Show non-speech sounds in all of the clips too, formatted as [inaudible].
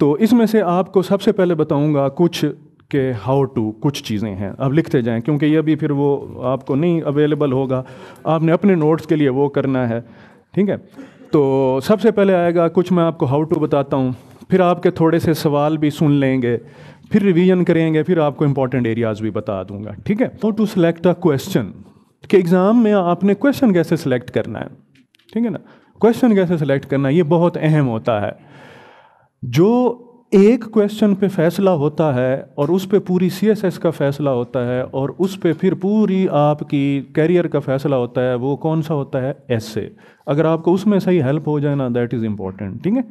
तो इसमें से आपको सबसे पहले बताऊंगा कुछ के हाउ टू कुछ चीज़ें हैं अब लिखते जाएं क्योंकि ये भी फिर वो आपको नहीं अवेलेबल होगा आपने अपने नोट्स के लिए वो करना है ठीक है तो सबसे पहले आएगा कुछ मैं आपको हाउ टू बताता हूँ फिर आपके थोड़े से सवाल भी सुन लेंगे फिर रिवीजन करेंगे फिर आपको इंपॉर्टेंट एरियाज भी बता दूंगा ठीक है how to select a question कि एग्ज़ाम में आपने क्वेश्चन कैसे सेलेक्ट करना है ठीक है ना क्वेश्चन कैसे सेलेक्ट करना है ये बहुत अहम होता है जो एक क्वेश्चन पे फैसला होता है और उस पे पूरी सी एस एस का फैसला होता है और उस पे फिर पूरी आपकी कैरियर का फैसला होता है वो कौन सा होता है ऐसे अगर आपको उसमें सही हेल्प हो जाए ना दैट इज़ इम्पॉर्टेंट ठीक है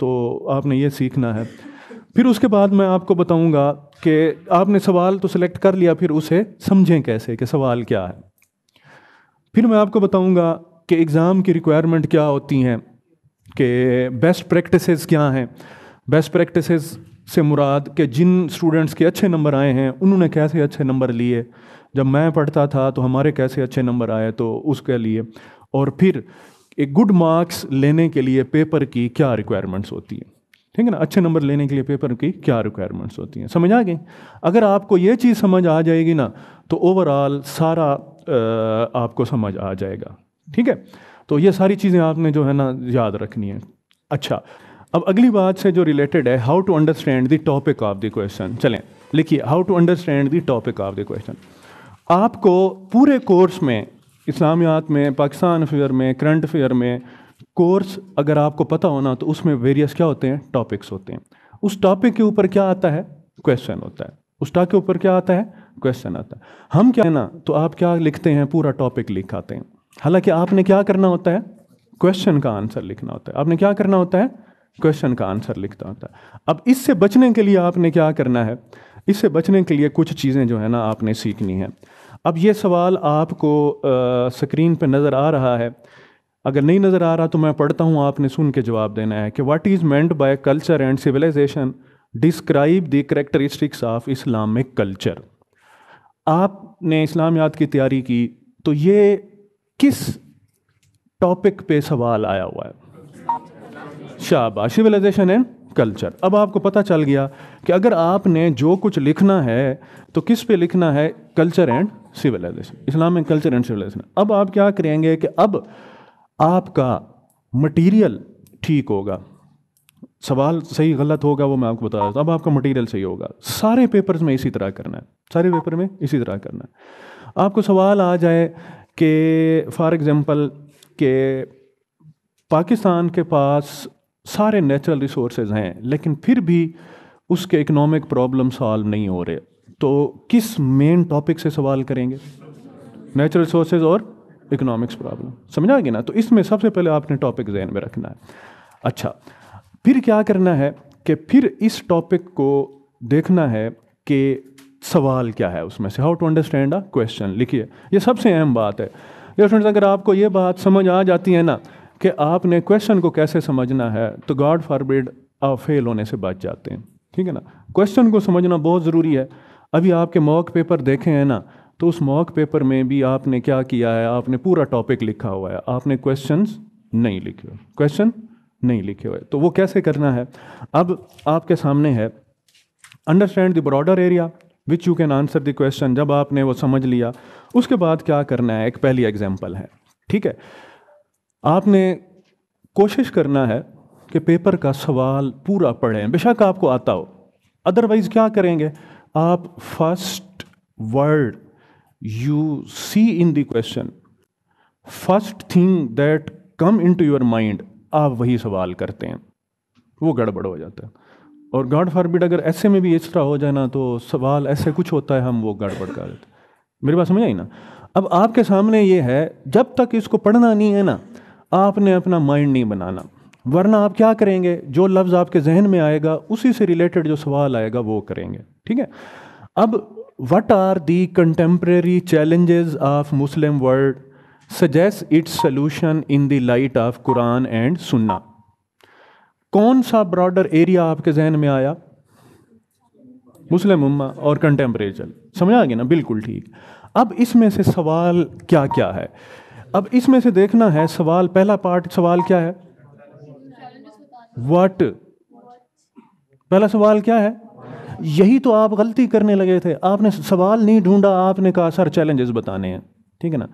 तो आपने ये सीखना है फिर उसके बाद मैं आपको बताऊंगा कि आपने सवाल तो सिलेक्ट कर लिया फिर उसे समझें कैसे कि सवाल क्या है फिर मैं आपको बताऊंगा कि एग्ज़ाम की रिक्वायरमेंट क्या होती हैं कि बेस्ट प्रैक्टिसेस क्या हैं बेस्ट प्रैक्टिसेस से मुराद के जिन स्टूडेंट्स के अच्छे नंबर आए हैं उन्होंने कैसे अच्छे नंबर लिए जब मैं पढ़ता था तो हमारे कैसे अच्छे नंबर आए तो उसके लिए और फिर एक गुड मार्क्स लेने के लिए पेपर की क्या रिक्वायरमेंट्स होती हैं ठीक है ना अच्छे नंबर लेने के लिए पेपर की क्या रिक्वायरमेंट्स होती हैं समझ आ गई अगर आपको ये चीज़ समझ आ जाएगी ना तो ओवरऑल सारा आपको समझ आ जाएगा ठीक है तो ये सारी चीज़ें आपने जो है ना याद रखनी है अच्छा अब अगली बात से जो रिलेटेड है how to understand the topic of the question चलें लिखिए how to understand the topic of the question आपको पूरे कोर्स में इस्लामियात में पाकिस्तान अफेयर में करंट अफेयर में कोर्स अगर आपको पता होना तो उसमें वेरियस क्या होते हैं टॉपिक्स होते हैं उस टॉपिक के ऊपर क्या आता है क्वेश्चन होता है उस टॉपिक के ऊपर क्या आता है क्वेश्चन आता है हम क्या है ना तो आप क्या लिखते हैं पूरा टॉपिक लिखाते हैं हालांकि आपने क्या करना होता है क्वेश्चन का आंसर लिखना होता है आपने क्या करना होता है क्वेश्चन का आंसर लिखता होता है अब इससे बचने के लिए आपने क्या करना है इससे बचने के लिए कुछ चीज़ें जो है ना आपने सीखनी है अब ये सवाल आपको स्क्रीन पे नज़र आ रहा है अगर नहीं नज़र आ रहा तो मैं पढ़ता हूँ आपने सुन के जवाब देना है कि what is meant by culture and civilization describe the characteristics of Islamic culture आपने इस्लामियात की तैयारी की तो ये किस टॉपिक पे सवाल आया हुआ है शाबाश सिविलाइजेशन एंड कल्चर अब आपको पता चल गया कि अगर आपने जो कुछ लिखना है तो किस पे लिखना है culture and civilization Islamic culture and civilization अब आप क्या करेंगे कि अब आपका मटेरियल ठीक होगा सवाल सही गलत होगा वो मैं आपको बता देता हूँ अब आपका मटेरियल सही होगा सारे पेपर्स में इसी तरह करना है सारे पेपर में इसी तरह करना है आपको सवाल आ जाए कि फॉर एग्ज़ाम्पल के पाकिस्तान के पास सारे नेचुरल रिसोर्सेज हैं लेकिन फिर भी उसके इकोनॉमिक प्रॉब्लम सॉल्व नहीं हो रहे तो किस मेन टॉपिक से सवाल करेंगे नेचुरल रिसोर्सेज और इकोनॉमिक्स प्रॉब्लम समझा गया ना तो इसमें सबसे पहले आपने टॉपिक जहन में रखना है अच्छा फिर क्या करना है कि फिर इस टॉपिक को देखना है कि सवाल क्या है उसमें से how to understand a question लिखिए ये सबसे अहम बात है अगर आपको ये बात समझ आ जाती है ना कि आपने क्वेश्चन को कैसे समझना है तो गॉड फॉरबिड आप फेल होने से बच जाते हैं ठीक है ना क्वेश्चन को समझना बहुत ज़रूरी है अभी आपके मॉक पेपर देखे हैं ना तो उस मॉक पेपर में भी आपने क्या किया है आपने पूरा टॉपिक लिखा हुआ है आपने क्वेश्चन नहीं लिखे हुए क्वेश्चन नहीं लिखे हुए तो वो कैसे करना है अब आपके सामने है understand the broader area which you can answer the question जब आपने वो समझ लिया उसके बाद क्या करना है एक पहली एग्जाम्पल है ठीक है आपने कोशिश करना है कि पेपर का सवाल पूरा पढ़ें बेशक आपको आता हो अदरवाइज़ क्या करेंगे आप first word you see in the question first thing that come into your mind आप वही सवाल करते हैं वो गड़बड़ हो जाता है और गॉड फॉरबिड अगर ऐसे में भी इस तरह हो जाए ना तो सवाल ऐसे कुछ होता है हम वो गड़बड़ कर देते मेरी बात समझ आई ना अब आपके सामने ये है जब तक इसको पढ़ना नहीं है ना आपने अपना माइंड नहीं बनाना वरना आप क्या करेंगे जो लफ्ज़ आपके जहन में आएगा उसी से रिलेटेड जो सवाल आएगा वो करेंगे ठीक है अब what are the contemporary challenges of Muslim world suggest its solution in the light of Quran and Sunnah कौन सा ब्रॉडर एरिया आपके जहन में आया मुस्लिम उम्मा और कंटेम्परेचर समझ आ गया ना बिल्कुल ठीक अब इसमें से सवाल क्या क्या है अब इसमें से देखना है सवाल पहला पार्ट सवाल क्या है वट पहला सवाल क्या है यही तो आप गलती करने लगे थे आपने सवाल नहीं ढूंढा आपने कहा सर चैलेंजेस बताने हैं ठीक है ना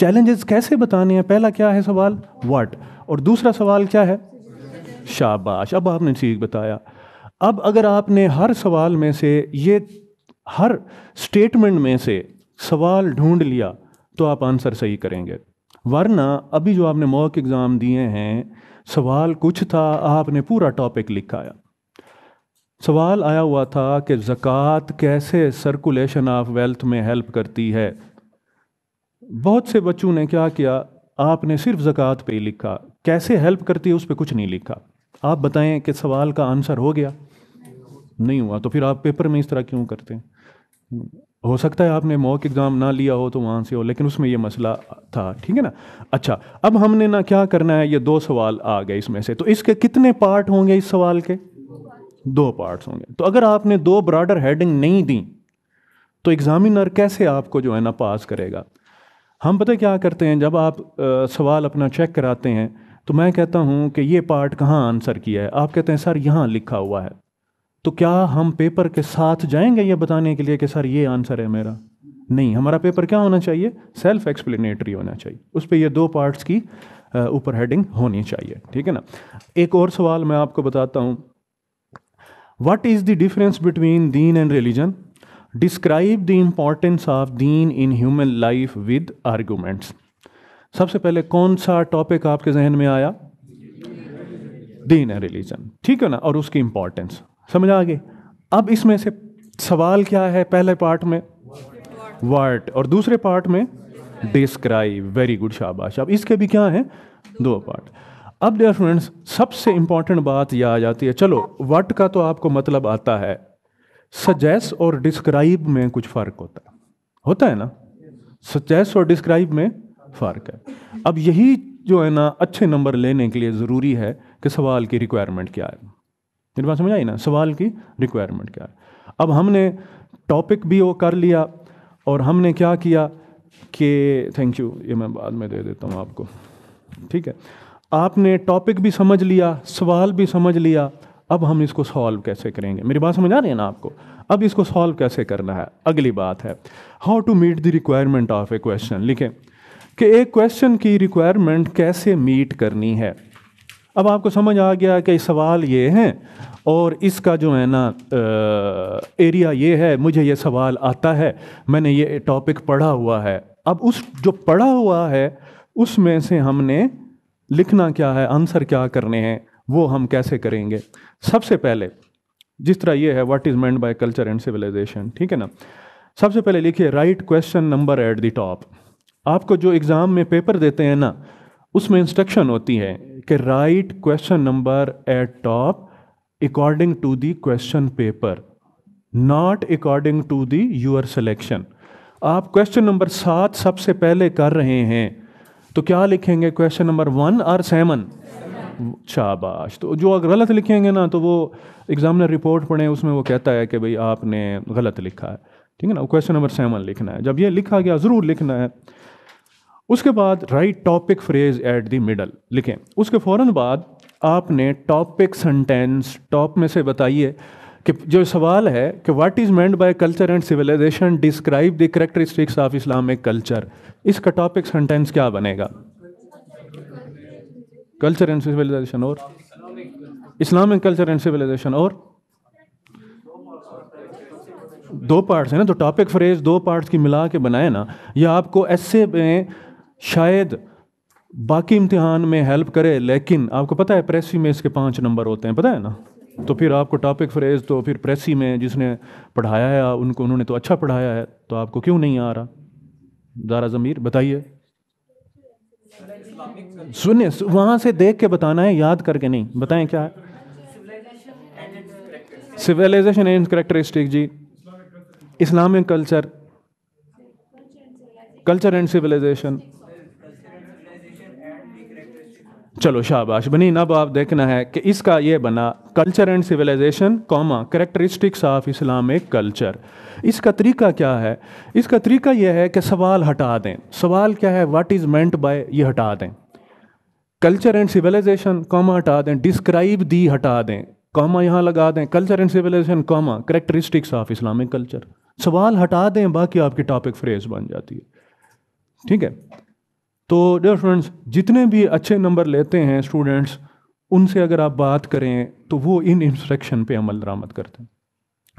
चैलेंजेस कैसे बताने हैं पहला क्या है सवाल वाट और दूसरा सवाल क्या है शाबाश अब आपने ठीक बताया अब अगर आपने हर सवाल में से ये हर स्टेटमेंट में से सवाल ढूंढ लिया तो आप आंसर सही करेंगे वरना अभी जो आपने मॉक एग्ज़ाम दिए हैं सवाल कुछ था आपने पूरा टॉपिक लिखाया सवाल आया हुआ था कि ज़क़़त कैसे सर्कुलेशन ऑफ वेल्थ में हेल्प करती है बहुत से बच्चों ने क्या किया आपने सिर्फ ज़क़़त पे ही लिखा कैसे हेल्प करती है उस पर कुछ नहीं लिखा आप बताएं कि सवाल का आंसर हो गया नहीं हुआ तो फिर आप पेपर में इस तरह क्यों करते हैं हो सकता है आपने मॉक एग्ज़ाम ना लिया हो तो वहाँ से हो लेकिन उसमें यह मसला था ठीक है ना अच्छा अब हमने ना क्या करना है ये दो सवाल आ गए इसमें से तो इसके कितने पार्ट होंगे इस सवाल के दो पार्ट्स होंगे तो अगर आपने दो ब्रॉडर हेडिंग नहीं दी तो एग्ज़ामिनर कैसे आपको जो है ना पास करेगा हम पता क्या करते हैं जब आप आ, सवाल अपना चेक कराते हैं तो मैं कहता हूँ कि ये पार्ट कहाँ आंसर किया है आप कहते हैं सर यहाँ लिखा हुआ है तो क्या हम पेपर के साथ जाएंगे ये बताने के लिए कि सर ये आंसर है मेरा नहीं हमारा पेपर क्या होना चाहिए सेल्फ एक्सप्लेनेटरी होना चाहिए उस पर यह दो पार्ट्स की ऊपर हेडिंग होनी चाहिए ठीक है ना एक और सवाल मैं आपको बताता हूँ what is the difference between दीन and religion describe the importance of दीन in human life with arguments सबसे पहले कौन सा टॉपिक आपके जहन में आया दीन एंड रिलीजन ठीक है ना और उसकी इम्पॉर्टेंस समझ आ गए अब इसमें से सवाल क्या है पहले पार्ट में वर्ट और दूसरे पार्ट में डिस्क्राइब वेरी गुड शाबाश अब इसके भी क्या हैं दो पार्ट अब डेयर फ्रेंड्स सबसे इंपॉर्टेंट बात यह आ जाती है चलो वट का तो आपको मतलब आता है सजेस और डिस्क्राइब में कुछ फ़र्क होता है होता है ना सजेस और डिस्क्राइब में फ़र्क है अब यही जो है ना अच्छे नंबर लेने के लिए ज़रूरी है कि सवाल की रिक्वायरमेंट क्या है मेरी बात समझ आई ना सवाल की रिक्वायरमेंट क्या है अब हमने टॉपिक भी वो कर लिया और हमने क्या किया कि थैंक यू ये मैं बाद में दे देता हूँ आपको ठीक है आपने टॉपिक भी समझ लिया सवाल भी समझ लिया अब हम इसको सॉल्व कैसे करेंगे मेरी बात समझ आ रही है ना आपको अब इसको सॉल्व कैसे करना है अगली बात है how to meet the requirement of a question लिखें कि एक क्वेश्चन की रिक्वायरमेंट कैसे मीट करनी है अब आपको समझ आ गया कि सवाल ये हैं और इसका जो है ना एरिया ये है मुझे ये सवाल आता है मैंने ये टॉपिक पढ़ा हुआ है अब उस जो पढ़ा हुआ है उसमें से हमने लिखना क्या है आंसर क्या करने हैं वो हम कैसे करेंगे सबसे पहले जिस तरह ये है what is meant by culture and civilization ठीक है ना सबसे पहले लिखिए write question number at the top आपको जो एग्ज़ाम में पेपर देते हैं ना उसमें इंस्ट्रक्शन होती है कि write question number at top according to the question paper not according to the your selection आप क्वेश्चन नंबर सात सबसे पहले कर रहे हैं तो क्या लिखेंगे क्वेश्चन नंबर वन और सेवन शाबाश तो जो अगर गलत लिखेंगे ना तो वो एग्जामिनर रिपोर्ट पढ़े उसमें वो कहता है कि भाई आपने गलत लिखा है ठीक है ना क्वेश्चन नंबर सेवन लिखना है जब ये लिखा गया ज़रूर लिखना है उसके बाद write topic phrase at the middle लिखें उसके फ़ौर बाद आपने टॉपिक सेंटेंस टॉप में से बताइए कि जो सवाल है कि what is meant by culture and civilization describe the characteristics of Islamic culture इसका टॉपिक सेंटेंस क्या बनेगा कल्चर एंड सिविलाइजेशन और इस्लामिक कल्चर एंड सिविलाइजेशन और दो पार्ट्स है ना तो टॉपिक फ्रेज दो पार्ट्स की मिला के बनाए ना या आपको ऐसे में शायद बाकी इम्तिहान में हेल्प करे लेकिन आपको पता है प्रेसी में इसके पाँच नंबर होते हैं पता है ना तो फिर आपको टॉपिक फ्रेज तो फिर प्रेसी में जिसने पढ़ाया है उनको उन्होंने तो अच्छा पढ़ाया है तो आपको क्यों नहीं आ रहा दारा ज़मीर बताइए सुनिए वहाँ से देख के बताना है याद करके नहीं बताएं क्या है सिविलाइजेशन एंड करेक्टरिस्टिक जी Islamic culture culture and civilization चलो शाबाश बनी अब आप देखना है कि इसका ये बना culture and civilization comma characteristics of Islamic culture इसका तरीका क्या है इसका तरीका यह है कि सवाल हटा दें सवाल क्या है व्हाट इज़ मेंट बाय ये हटा दें कल्चर एंड सिविलाइजेशन कॉमा हटा दें डिस्क्राइब दी हटा दें कॉमा यहाँ लगा दें culture and civilization comma characteristics of Islamic culture सवाल हटा दें बाकी आपकी टॉपिक फ्रेज बन जाती है ठीक है तो डेयर फ्रेंड्स जितने भी अच्छे नंबर लेते हैं स्टूडेंट्स उनसे अगर आप बात करें तो वो इन इंस्ट्रक्शन पे अमल दरामद करते हैं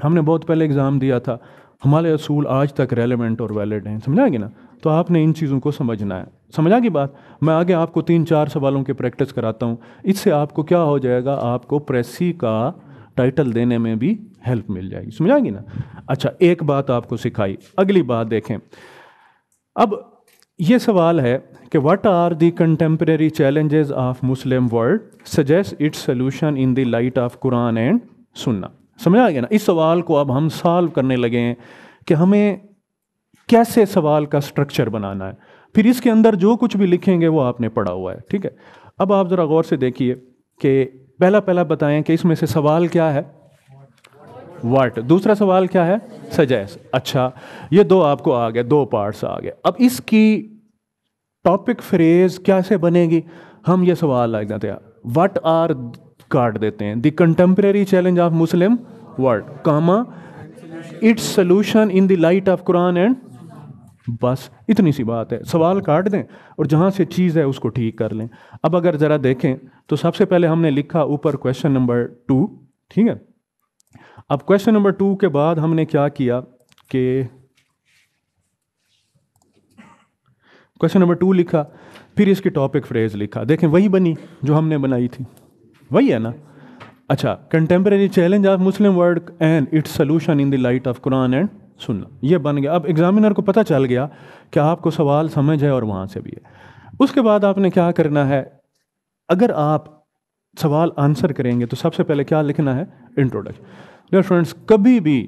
हमने बहुत पहले एग्ज़ाम दिया था हमारे असूल आज तक रेलिवेंट और वैलिड हैं समझाएंगे ना तो आपने इन चीज़ों को समझना है समझा की बात मैं आगे आपको तीन चार सवालों की प्रैक्टिस कराता हूँ इससे आपको क्या हो जाएगा आपको प्रेसी का टाइटल देने में भी हेल्प मिल जाएगी समझ ना अच्छा एक बात आपको सिखाई अगली बात देखें अब ये सवाल है कि what are the contemporary challenges of Muslim world suggest its solution in the light of Quran and Sunnah समझ आ गया ना इस सवाल को अब हम सॉल्व करने लगे हैं कि हमें कैसे सवाल का स्ट्रक्चर बनाना है फिर इसके अंदर जो कुछ भी लिखेंगे वो आपने पढ़ा हुआ है ठीक है अब आप ज़रा गौर से देखिए कि पहला पहला बताएं कि इसमें से सवाल क्या है वाट दूसरा सवाल क्या है सजेस अच्छा ये दो आपको आ गया दो पार्ट्स आ गए अब इसकी टॉपिक फ्रेज कैसे बनेगी हम ये सवाल लग जाते हैं वट आर काट देते हैं the contemporary challenge of Muslim world comma its solution in the light of Quran and बस इतनी सी बात है सवाल काट दें और जहाँ से चीज़ है उसको ठीक कर लें अब अगर ज़रा देखें तो सबसे पहले हमने लिखा ऊपर क्वेश्चन नंबर टू ठीक है अब क्वेश्चन नंबर टू के बाद हमने क्या किया कि क्वेश्चन नंबर टू लिखा फिर इसकी टॉपिक फ्रेज लिखा देखें वही बनी जो हमने बनाई थी वही है ना अच्छा contemporary challenge of Muslim world and its solution in the light of Quran and Sunnah ये बन गया अब एग्जामिनर को पता चल गया कि आपको सवाल समझ है और वहाँ से भी है उसके बाद आपने क्या करना है अगर आप सवाल आंसर करेंगे तो सबसे पहले क्या लिखना है इंट्रोडक्शन डियर फ्रेंड्स कभी भी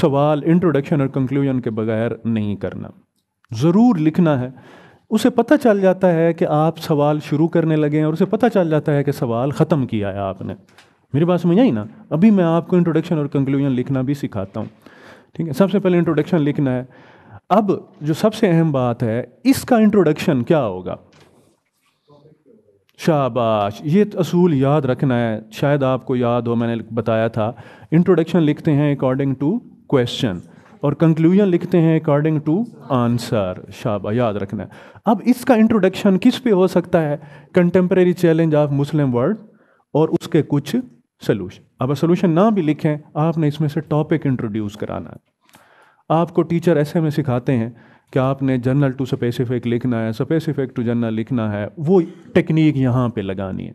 सवाल इंट्रोडक्शन और कंक्लूजन के बगैर नहीं करना ज़रूर लिखना है उसे पता चल जाता है कि आप सवाल शुरू करने लगे हैं और उसे पता चल जाता है कि सवाल ख़त्म किया है आपने मेरी बात समझ आई ना अभी मैं आपको इंट्रोडक्शन और कंक्लूजन लिखना भी सिखाता हूँ ठीक है सबसे पहले इंट्रोडक्शन लिखना है अब जो सबसे अहम बात है इसका इंट्रोडक्शन क्या होगा शाबाश ये असूल याद रखना है शायद आपको याद हो मैंने बताया था इंट्रोडक्शन लिखते हैं अकॉर्डिंग टू क्वेश्चन और कंक्लूजन लिखते हैं अकॉर्डिंग टू आंसर शाबा याद रखना है अब इसका इंट्रोडक्शन किस पे हो सकता है contemporary challenge of Muslim world और उसके कुछ सोलूशन अब सोल्यूशन ना भी लिखें आपने इसमें से टॉपिक इंट्रोड्यूस कराना है आपको टीचर ऐसे में सिखाते हैं कि आपने जर्नल टू स्पेसिफिक लिखना है स्पेसिफिक टू जर्नल लिखना है वो टेक्निक यहाँ पे लगानी है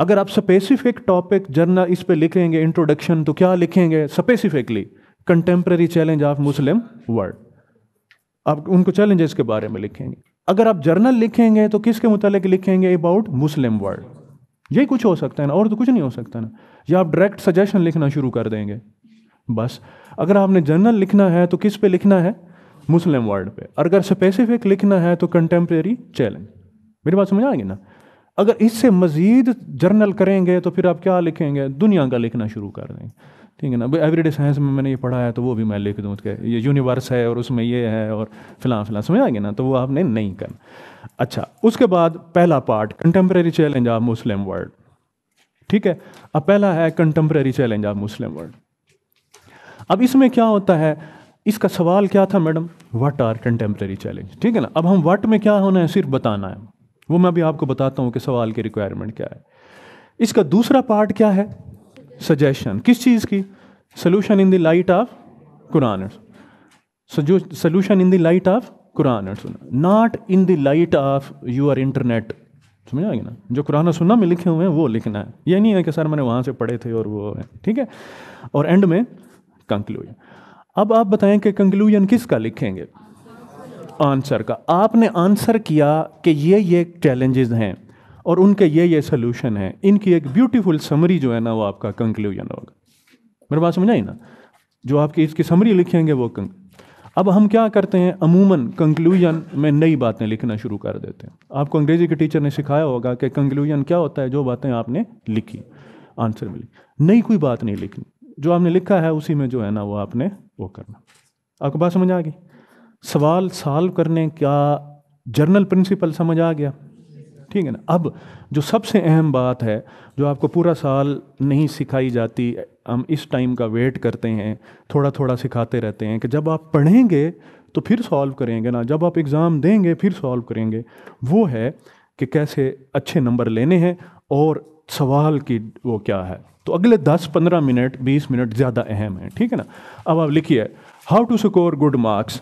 अगर आप स्पेसिफिक टॉपिक जर्नल इस पे लिखेंगे इंट्रोडक्शन तो क्या लिखेंगे specifically contemporary challenge of Muslim world आप उनको चैलेंजेस के बारे में लिखेंगे अगर आप जर्नल लिखेंगे तो किसके मुतालिक लिखेंगे अबाउट मुस्लिम वर्ल्ड यही कुछ हो सकता है ना और तो कुछ नहीं हो सकता ना या आप डायरेक्ट सजेशन लिखना शुरू कर देंगे बस अगर आपने जर्नल लिखना है तो किस पे लिखना है मुस्लिम वर्ल्ड पे और अगर स्पेसिफिक लिखना है तो कंटेम्प्रेरी चैलेंज मेरी बात समझ आएंगे ना अगर इससे मज़ीद जर्नल करेंगे तो फिर आप क्या लिखेंगे दुनिया का लिखना शुरू कर देंगे ठीक है ना एवरीडे साइंस में मैंने ये पढ़ा है तो वो भी मैं लिख दूँ उसके ये यूनिवर्स है और उसमें ये है और फिलहाल फिलहाल समझ आएंगे ना तो वो आपने नहीं करना अच्छा उसके बाद पहला part contemporary challenge of Muslim world ठीक है अब पहला है contemporary challenge of Muslim world अब इसमें क्या होता है इसका सवाल क्या था madam what are contemporary challenge ठीक है ना अब हम वट में क्या होना है सिर्फ बताना है वो मैं अभी आपको बताता हूँ कि सवाल की रिक्वायरमेंट क्या है इसका दूसरा पार्ट क्या है सजेशन किस चीज़ की solution in the light of Quran solution in the light of Quran Sunnah not in the light of your internet समझ आएगी ना जो कुरान सुना में लिखे हुए हैं वो लिखना है ये नहीं है कि सर मैंने वहाँ से पढ़े थे और वो है ठीक है और एंड में कंक्लूजन अब आप बताएं कि कंक्लूजन किसका लिखेंगे आंसर का आपने आंसर किया कि ये ये चैलेंजेस हैं और उनके ये ये सोल्यूशन हैं इनकी एक ब्यूटीफुल समरी जो है ना वो आपका कंक्लूजन होगा मेरे बात समझ आई ना जो आपकी इसकी समरी लिखेंगे वो अब हम क्या करते हैं अमूमन कंक्लूजन में नई बातें लिखना शुरू कर देते हैं आपको अंग्रेजी के टीचर ने सिखाया होगा कि कंक्लूजन क्या होता है जो बातें आपने लिखी आंसर मिली नई कोई बात नहीं लिखनी जो आपने लिखा है उसी में जो है ना वो आपने वो करना आपको बात समझ आ गई सवाल सॉल्व करने का जर्नल प्रिंसिपल समझ आ गया ठीक है ना अब जो सबसे अहम बात है जो आपको पूरा साल नहीं सिखाई जाती हम इस टाइम का वेट करते हैं थोड़ा थोड़ा सिखाते रहते हैं कि जब आप पढ़ेंगे तो फिर सॉल्व करेंगे ना जब आप एग्ज़ाम देंगे फिर सॉल्व करेंगे वो है कि कैसे अच्छे नंबर लेने हैं और सवाल की वो क्या है तो अगले 10-15 मिनट 20 मिनट ज़्यादा अहम है ठीक है ना अब आप लिखिए how to score good marks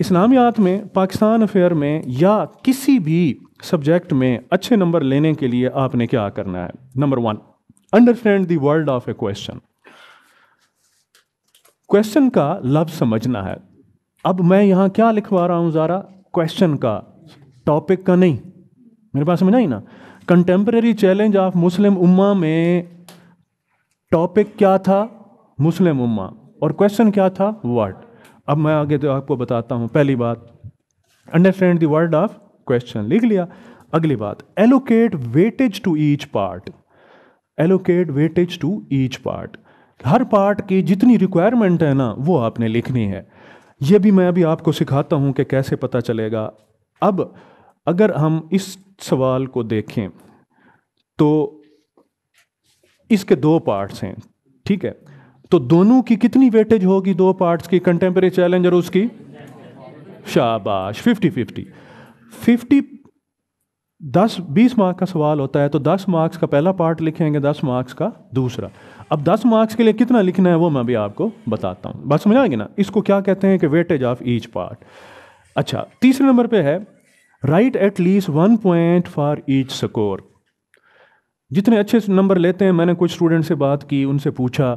इस्लामियात में पाकिस्तान अफेयर में या किसी भी सब्जेक्ट में अच्छे नंबर लेने के लिए आपने क्या करना है number one understand the world of a question question का लफ्ज समझना है अब मैं यहाँ क्या लिखवा रहा हूँ ज़ारा क्वेश्चन का टॉपिक का नहीं मेरे पास समझ आई ना कंटेम्प्रेरी चैलेंज ऑफ मुस्लिम उम्मा में टॉपिक क्या था मुस्लिम उम्मा और क्वेश्चन क्या था वर्ड अब मैं आगे तो आपको बताता हूँ पहली बात understand third word of question लिख लिया अगली बात allocate weightage to each part allocate weightage to each part हर पार्ट की जितनी रिक्वायरमेंट है ना वो आपने लिखनी है ये भी मैं अभी आपको सिखाता हूँ कि कैसे पता चलेगा अब अगर हम इस सवाल को देखें तो इसके दो पार्ट्स हैं ठीक है तो दोनों की कितनी वेटेज होगी दो पार्ट्स की कंटेम्प्रेरी चैलेंज और उसकी शाबाश फिफ्टी फिफ्टी फिफ्टी दस बीस मार्क का सवाल होता है तो दस मार्क्स का पहला पार्ट लिखेंगे दस मार्क्स का दूसरा अब दस मार्क्स के लिए कितना लिखना है वो मैं भी आपको बताता हूँ बस समझ ना इसको क्या कहते हैं कि वेटेज ऑफ ईच पार्ट अच्छा तीसरे नंबर पे है write at least one point for each score जितने अच्छे नंबर लेते हैं मैंने कुछ स्टूडेंट से बात की उनसे पूछा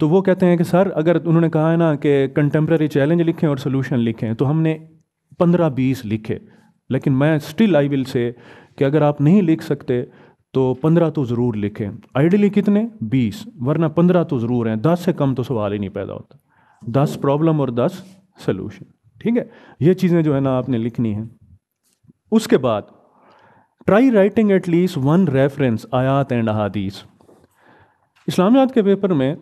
तो वो कहते हैं कि सर अगर उन्होंने कहा है ना कि कंटेम्प्रेरी चैलेंज लिखें और सोल्यूशन लिखें तो हमने पंद्रह बीस लिखे लेकिन मैं स्टिल आई विल से कि अगर आप नहीं लिख सकते तो पंद्रह तो ज़रूर लिखें आइडियली कितने बीस वरना पंद्रह तो ज़रूर हैं दस से कम तो सवाल ही नहीं पैदा होता दस प्रॉब्लम और दस सल्यूशन ठीक है ये चीज़ें जो है ना आपने लिखनी है उसके बाद try writing at least one reference आयात एंड अहादीस इस्लामियात के पेपर में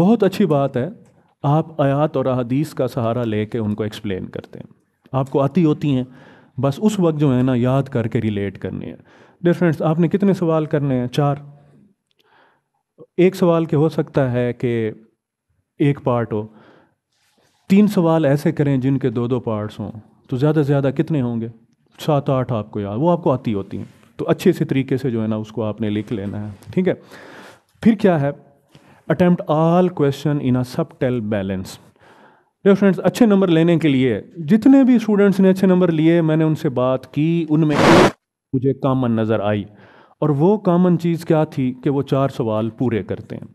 बहुत अच्छी बात है आप आयात और अहादीस का सहारा ले कर उनको एक्सप्लेन करते हैं आपको आती होती हैं बस उस वक्त जो है ना याद करके रिलेट करनी है डेयर फ्रेंड्स आपने कितने सवाल करने हैं चार एक सवाल के हो सकता है कि एक पार्ट हो तीन सवाल ऐसे करें जिनके दो दो पार्ट्स हों तो ज़्यादा से ज़्यादा कितने होंगे सात आठ आपको याद वो आपको आती होती हैं तो अच्छे से तरीके से जो है ना उसको आपने लिख लेना है ठीक है फिर क्या है attempt all question in a subtle balance देखो फ्रेंड्स अच्छे नंबर लेने के लिए जितने भी स्टूडेंट्स ने अच्छे नंबर लिए मैंने उनसे बात की उनमें मुझे कामन नज़र आई और वो कामन चीज़ क्या थी कि वो चार सवाल पूरे करते हैं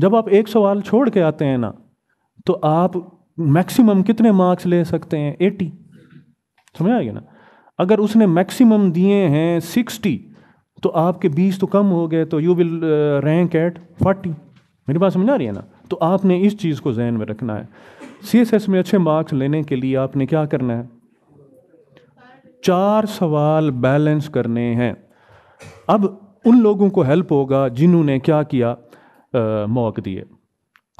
जब आप एक सवाल छोड़ के आते हैं ना तो आप मैक्सिमम कितने मार्क्स ले सकते हैं एटी समझ आएगी ना अगर उसने मैक्सिमम दिए हैं सिक्सटी तो आपके बीस तो कम हो गए तो you will rank at forty मेरी बात समझ आ रही है ना तो आपने इस चीज़ को जहन में रखना है सी एस एस में अच्छे मार्क्स लेने के लिए आपने क्या करना है चार सवाल बैलेंस करने हैं अब उन लोगों को हेल्प होगा जिन्होंने क्या किया मॉक uh, दिए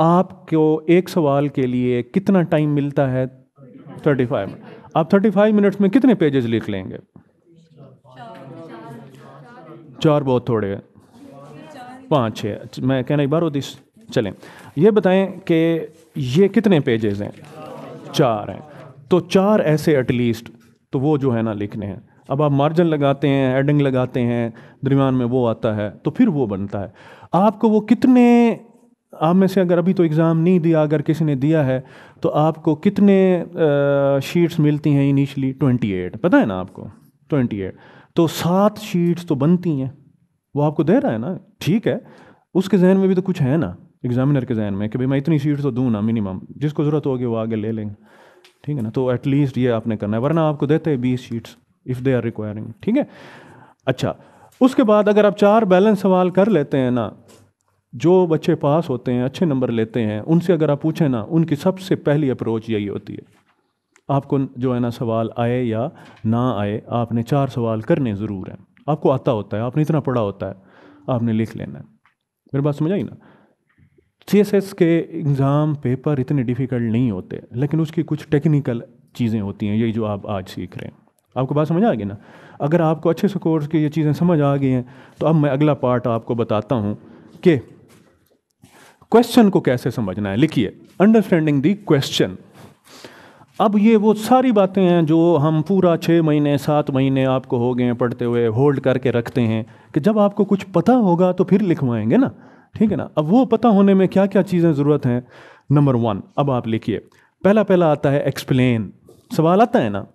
आपको एक सवाल के लिए कितना टाइम मिलता है थर्टी फाइव मिनट आप 35 मिनट्स में कितने पेजेस लिख लेंगे चार बहुत थोड़े हैं पाँच छः मैं कहना एक बार होती दिस चलें ये बताएं कि ये कितने पेजेस हैं चार हैं तो चार ऐसे एटलीस्ट तो वो जो है ना लिखने हैं अब आप मार्जिन लगाते हैं एडिंग लगाते हैं दरमियान में वो आता है तो फिर वो बनता है आपको वो कितने आप में से अगर अभी तो एग्ज़ाम नहीं दिया अगर किसी ने दिया है तो आपको कितने शीट्स मिलती हैं इनिशली एट पता है ना आपको ट्वेंटी एट तो सात शीट्स तो बनती हैं वो आपको दे रहा है ना ठीक है उसके जहन में भी तो कुछ है ना एग्जामिनर के जहन में कि भाई मैं इतनी शीट्स तो दूँ ना मिनिमम जिसको ज़रूरत होगी वो आगे ले लेंगे ठीक है ना तो एटलीस्ट ये आपने करना है वरना आपको देते हैं बीस sheets if they are requiring ठीक है अच्छा उसके बाद अगर आप चार बैलेंस सवाल कर लेते हैं ना जो बच्चे पास होते हैं अच्छे नंबर लेते हैं उनसे अगर आप पूछें ना उनकी सबसे पहली अप्रोच यही होती है आपको जो है ना सवाल आए या ना आए आपने चार सवाल करने ज़रूर हैं आपको आता होता है आपने इतना पढ़ा होता है आपने लिख लेना है मेरी बात समझ आई ना सी एस एस के एग्ज़ाम पेपर इतने डिफ़िकल्ट नहीं होते लेकिन उसकी कुछ टेक्निकल चीज़ें होती हैं यही जो आप आज सीख रहे हैं आपको बात समझ आ गई ना अगर आपको अच्छे से कोर्स की ये चीज़ें समझ आ गई हैं तो अब मैं अगला पार्ट आपको बताता हूँ कि क्वेश्चन को कैसे समझना है लिखिए अंडरस्टैंडिंग दी क्वेश्चन अब ये वो सारी बातें हैं जो हम पूरा छः महीने सात महीने आपको हो गए पढ़ते हुए होल्ड करके रखते हैं कि जब आपको कुछ पता होगा तो फिर लिखवाएंगे ना ठीक है ना अब वो पता होने में क्या क्या चीज़ें ज़रूरत हैं नंबर वन अब आप लिखिए पहला पहला आता है एक्सप्लेन सवाल आता है ना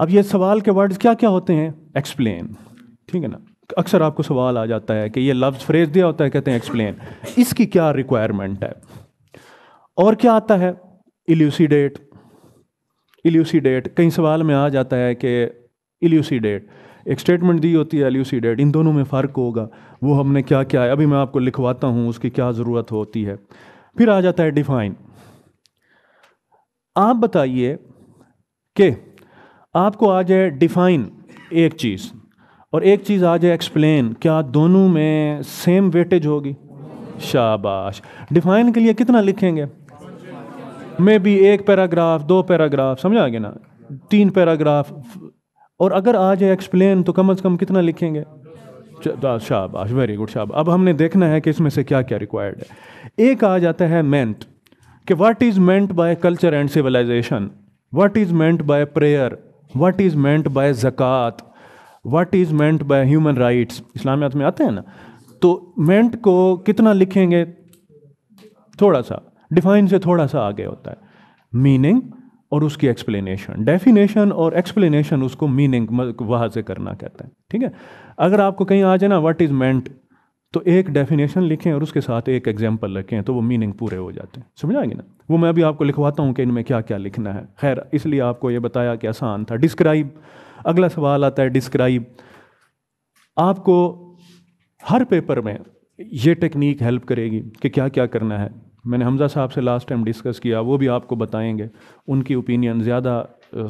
अब ये सवाल के वर्ड्स क्या क्या होते हैं एक्सप्लेन ठीक है ना अक्सर आपको सवाल आ जाता है कि ये लफ्ज़ फ्रेज दिया होता है कहते हैं एक्सप्लेन इसकी क्या रिक्वायरमेंट है और क्या आता है इल्यूसीडेट इल्यूसीडेट कई सवाल में आ जाता है कि इल्यूसीडेट एक स्टेटमेंट दी होती है एल्यूसीडेट इन दोनों में फ़र्क होगा वो हमने क्या क्या है अभी मैं आपको लिखवाता हूँ उसकी क्या ज़रूरत होती है फिर आ जाता है डिफाइन आप बताइए कि आपको आ जाए डिफाइन एक चीज़ और एक चीज़ आज एक्सप्लेन क्या दोनों में सेम वेटेज होगी शाबाश डिफाइन के लिए कितना लिखेंगे मे बी एक पैराग्राफ दो पैराग्राफ समझा गया ना तीन पैराग्राफ और अगर आज एक्सप्लेन तो कम से कम कितना लिखेंगे शाबाश वेरी गुड शाबाश अब हमने देखना है कि इसमें से क्या क्या रिक्वायर्ड है एक आ जाता है मेंट कि what is meant by culture and civilization what is meant by prayer what is meant by जक़ात what is meant by human rights इस्लामियात में आते हैं ना तो मेंट को कितना लिखेंगे थोड़ा सा डिफाइन से थोड़ा सा आगे होता है मीनिंग और उसकी एक्सप्लेनेशन डेफिनेशन और एक्सप्लेनेशन उसको मीनिंग वहाँ से करना कहते हैं ठीक है अगर आपको कहीं आ जाए ना व्हाट इज़ मेंट तो एक डेफिनेशन लिखें और उसके साथ एक एग्जाम्पल रखें तो वो मीनिंग पूरे हो जाते हैं समझ ना वो मैं अभी आपको लिखवाता हूँ कि इनमें क्या क्या लिखना है खैर इसलिए आपको ये बताया कि आसान था डिस्क्राइब अगला सवाल आता है डिस्क्राइब आपको हर पेपर में ये टेक्निक हेल्प करेगी कि क्या क्या करना है मैंने हमजा साहब से लास्ट टाइम डिस्कस किया वो भी आपको बताएंगे उनकी ओपिनियन ज़्यादा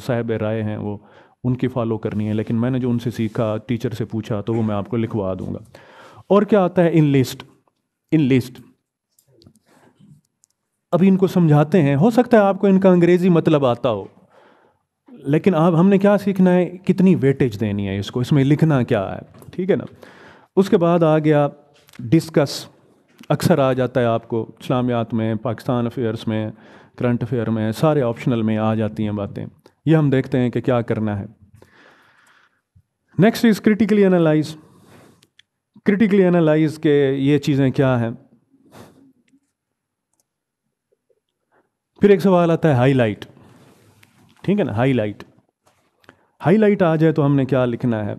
साहब राय हैं वो उनकी फॉलो करनी है लेकिन मैंने जो उनसे सीखा टीचर से पूछा तो वो मैं आपको लिखवा दूंगा और क्या आता है इन लिस्ट इन लिस्ट अभी इनको समझाते हैं हो सकता है आपको इनका अंग्रेज़ी मतलब आता हो लेकिन अब हमने क्या सीखना है कितनी वेटेज देनी है इसको इसमें लिखना क्या है ठीक है ना उसके बाद आ गया डिस्कस अक्सर आ जाता है आपको इस्लामियात में पाकिस्तान अफेयर्स में करंट अफेयर में सारे ऑप्शनल में आ जाती हैं बातें ये हम देखते हैं कि क्या करना है next is critically analyse critically analyse के ये चीज़ें क्या हैं फिर एक सवाल आता है हाईलाइट ठीक है ना हाईलाइट हाईलाइट आ जाए तो हमने क्या लिखना है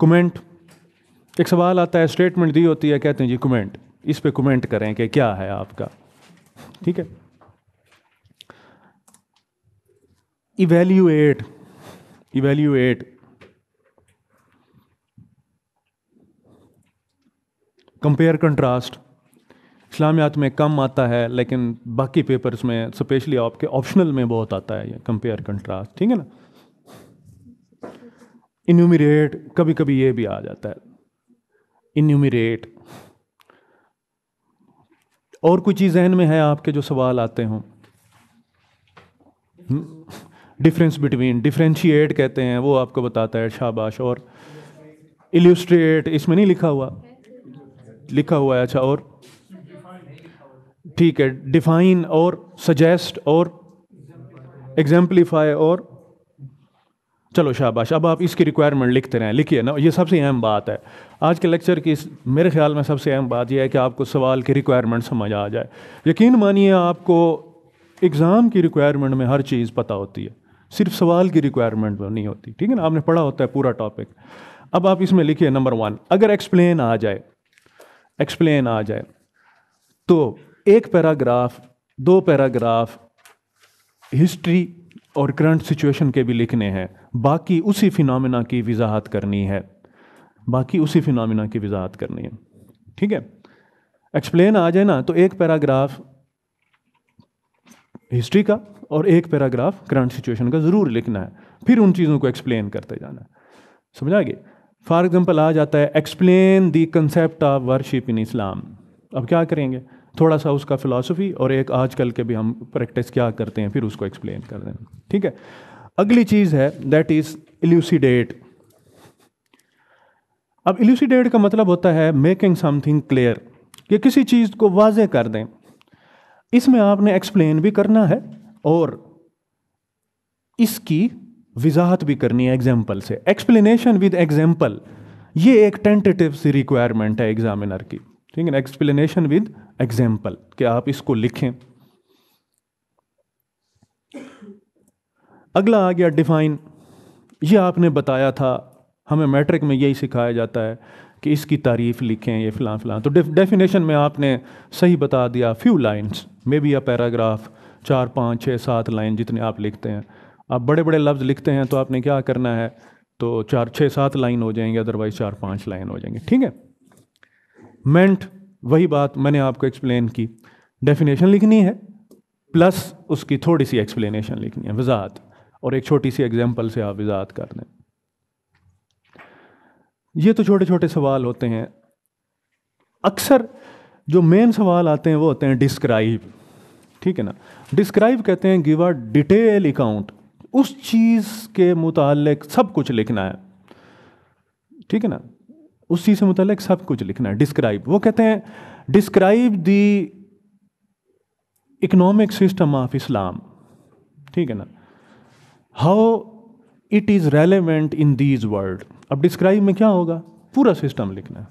कमेंट एक सवाल आता है स्टेटमेंट दी होती है कहते हैं जी कमेंट इस पे कमेंट करें कि क्या है आपका ठीक है इवेल्यूएट इवेल्यूएट कंपेयर कंट्रास्ट इस्लामियात में कम आता है लेकिन बाकी पेपर्स में स्पेशली आपके ऑप्शनल में बहुत आता है ये कंपेयर कंट्रास्ट ठीक है ना इन्यूमिरेट कभी कभी ये भी आ जाता है इन्यूमिरेट और कुछ चीज़ जहन में है आपके जो सवाल आते हों डिफरेंस बिटवीन डिफ्रेंशिएट कहते हैं वो आपको बताता है शाबाश और इल्यूस्ट्रेट इसमें नहीं लिखा हुआ लिखा हुआ है अच्छा और ठीक है डिफाइन और सजेस्ट और एग्जाम्पलीफाई और चलो शाबाश अब आप इसकी रिक्वायरमेंट लिखते रहें लिखिए ना ये सबसे अहम बात है आज के लेक्चर की मेरे ख्याल में सबसे अहम बात यह है कि आपको सवाल की रिक्वायरमेंट समझ आ जाए यकीन मानिए आपको एग्ज़ाम की रिक्वायरमेंट में हर चीज़ पता होती है सिर्फ सवाल की रिक्वायरमेंट नहीं होती ठीक है ना आपने पढ़ा होता है पूरा टॉपिक अब आप इसमें लिखिए नंबर वन अगर एक्सप्लेन आ जाए एक्सप्लेन आ जाए तो एक पैराग्राफ दो पैराग्राफ हिस्ट्री और करंट सिचुएशन के भी लिखने हैं बाकी उसी फिनमिना की वजाहत करनी है बाकी उसी फिनमिना की वजाहत करनी है ठीक है एक्सप्लेन आ जाए ना तो एक पैराग्राफ हिस्ट्री का और एक पैराग्राफ करंट सिचुएशन का ज़रूर लिखना है फिर उन चीज़ों को एक्सप्लेन करते जाना समझा गए फॉर एग्जाम्पल आ जाता है explain the concept of worship in Islam अब क्या करेंगे थोड़ा सा उसका फ़िलासफ़ी और एक आजकल के भी हम प्रैक्टिस क्या करते हैं फिर उसको एक्सप्लेन कर देना ठीक है अगली चीज़ है दैट इज़ एल्यूसीडेट अब एल्यूसीडेट का मतलब होता है मेकिंग समथिंग क्लियर कि किसी चीज़ को वाजे कर दें इसमें आपने एक्सप्लेन भी करना है और इसकी वजाहत भी करनी है एग्जाम्पल से एक्सप्लेनेशन विद एग्जाम्पल ये एक टेंटेटिव सी रिक्वायरमेंट है एग्जामिनर की ठीक है एक्सप्लेनेशन विद एग्जाम्पल कि आप इसको लिखें अगला आ गया डिफाइन ये आपने बताया था हमें मैट्रिक में यही सिखाया जाता है कि इसकी तारीफ लिखें ये फिलहाल फिलहाल तो डेफिनेशन में आपने सही बता दिया फ्यू लाइन्स मे बी या पैराग्राफ चार पाँच छः सात लाइन जितने आप लिखते हैं आप बड़े बड़े लफ्ज़ लिखते हैं तो आपने क्या करना है तो चार छः सात लाइन हो जाएंगे अदरवाइज़ चार पाँच लाइन हो जाएंगे ठीक है मेंट वही बात मैंने आपको एक्सप्लेन की डेफिनेशन लिखनी है प्लस उसकी थोड़ी सी एक्सप्लेनेशन लिखनी है वजात और एक छोटी सी एग्जाम्पल से आप वजात कर दें ये तो छोटे छोटे सवाल होते हैं अक्सर जो मेन सवाल आते हैं वो होते हैं डिस्क्राइब ठीक है ना डिस्क्राइब कहते हैं गिव अ डिटेल अकाउंट उस चीज़ के मुतालिक सब कुछ लिखना है ठीक है ना उसी से मुतलक सब कुछ लिखना है डिस्क्राइब वो कहते हैं describe the economic system of Islam ठीक है ना how it is relevant in these world अब डिस्क्राइब में क्या होगा पूरा सिस्टम लिखना है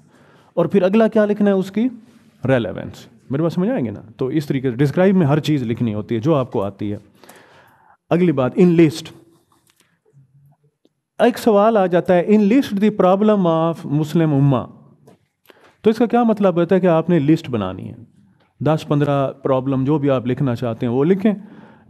और फिर अगला क्या लिखना है उसकी रेलेवेंस मेरे पास समझ आएंगे ना तो इस तरीके से डिस्क्राइब में हर चीज़ लिखनी होती है जो आपको आती है अगली बात इन लिस्ट एक सवाल आ जाता है enlist the problem of Muslim उम्मा तो इसका क्या मतलब होता है कि आपने लिस्ट बनानी है दस पंद्रह प्रॉब्लम जो भी आप लिखना चाहते हैं वो लिखें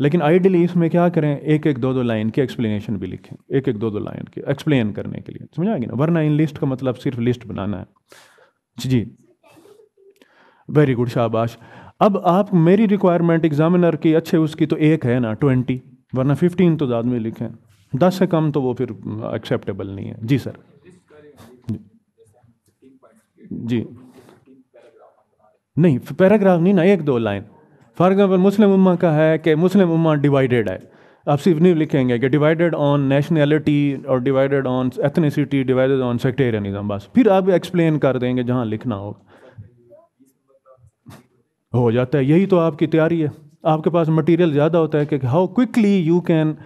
लेकिन आइडियली इसमें क्या करें एक एक दो दो लाइन की एक्सप्लेनेशन भी लिखें एक एक दो दो लाइन की एक्सप्लेन करने के लिए समझ आएगी ना वरना इन लिस्ट का मतलब सिर्फ लिस्ट बनाना है जी वेरी गुड शाबाश अब आप मेरी रिक्वायरमेंट एग्जामिनर की अच्छे उसकी तो एक है ना ट्वेंटी वरना फिफ्टीन तो ज़्यादा में लिखें दस से कम तो वो फिर एक्सेप्टेबल नहीं है जी सर जी नहीं पैराग्राफ नहीं ना एक दो लाइन फॉर एग्जाम्पल मुस्लिम उम्मा का है कि मुस्लिम उम्मा डिवाइडेड है आप सिर्फ नहीं लिखेंगे कि डिवाइडेड ऑन नेशनैलिटी और divided on ethnicity divided on sectarianism बस फिर आप एक्सप्लेन कर देंगे जहाँ लिखना हो हो जाता है यही तो आपकी तैयारी है आपके पास मटेरियल ज़्यादा होता है कि how quickly you can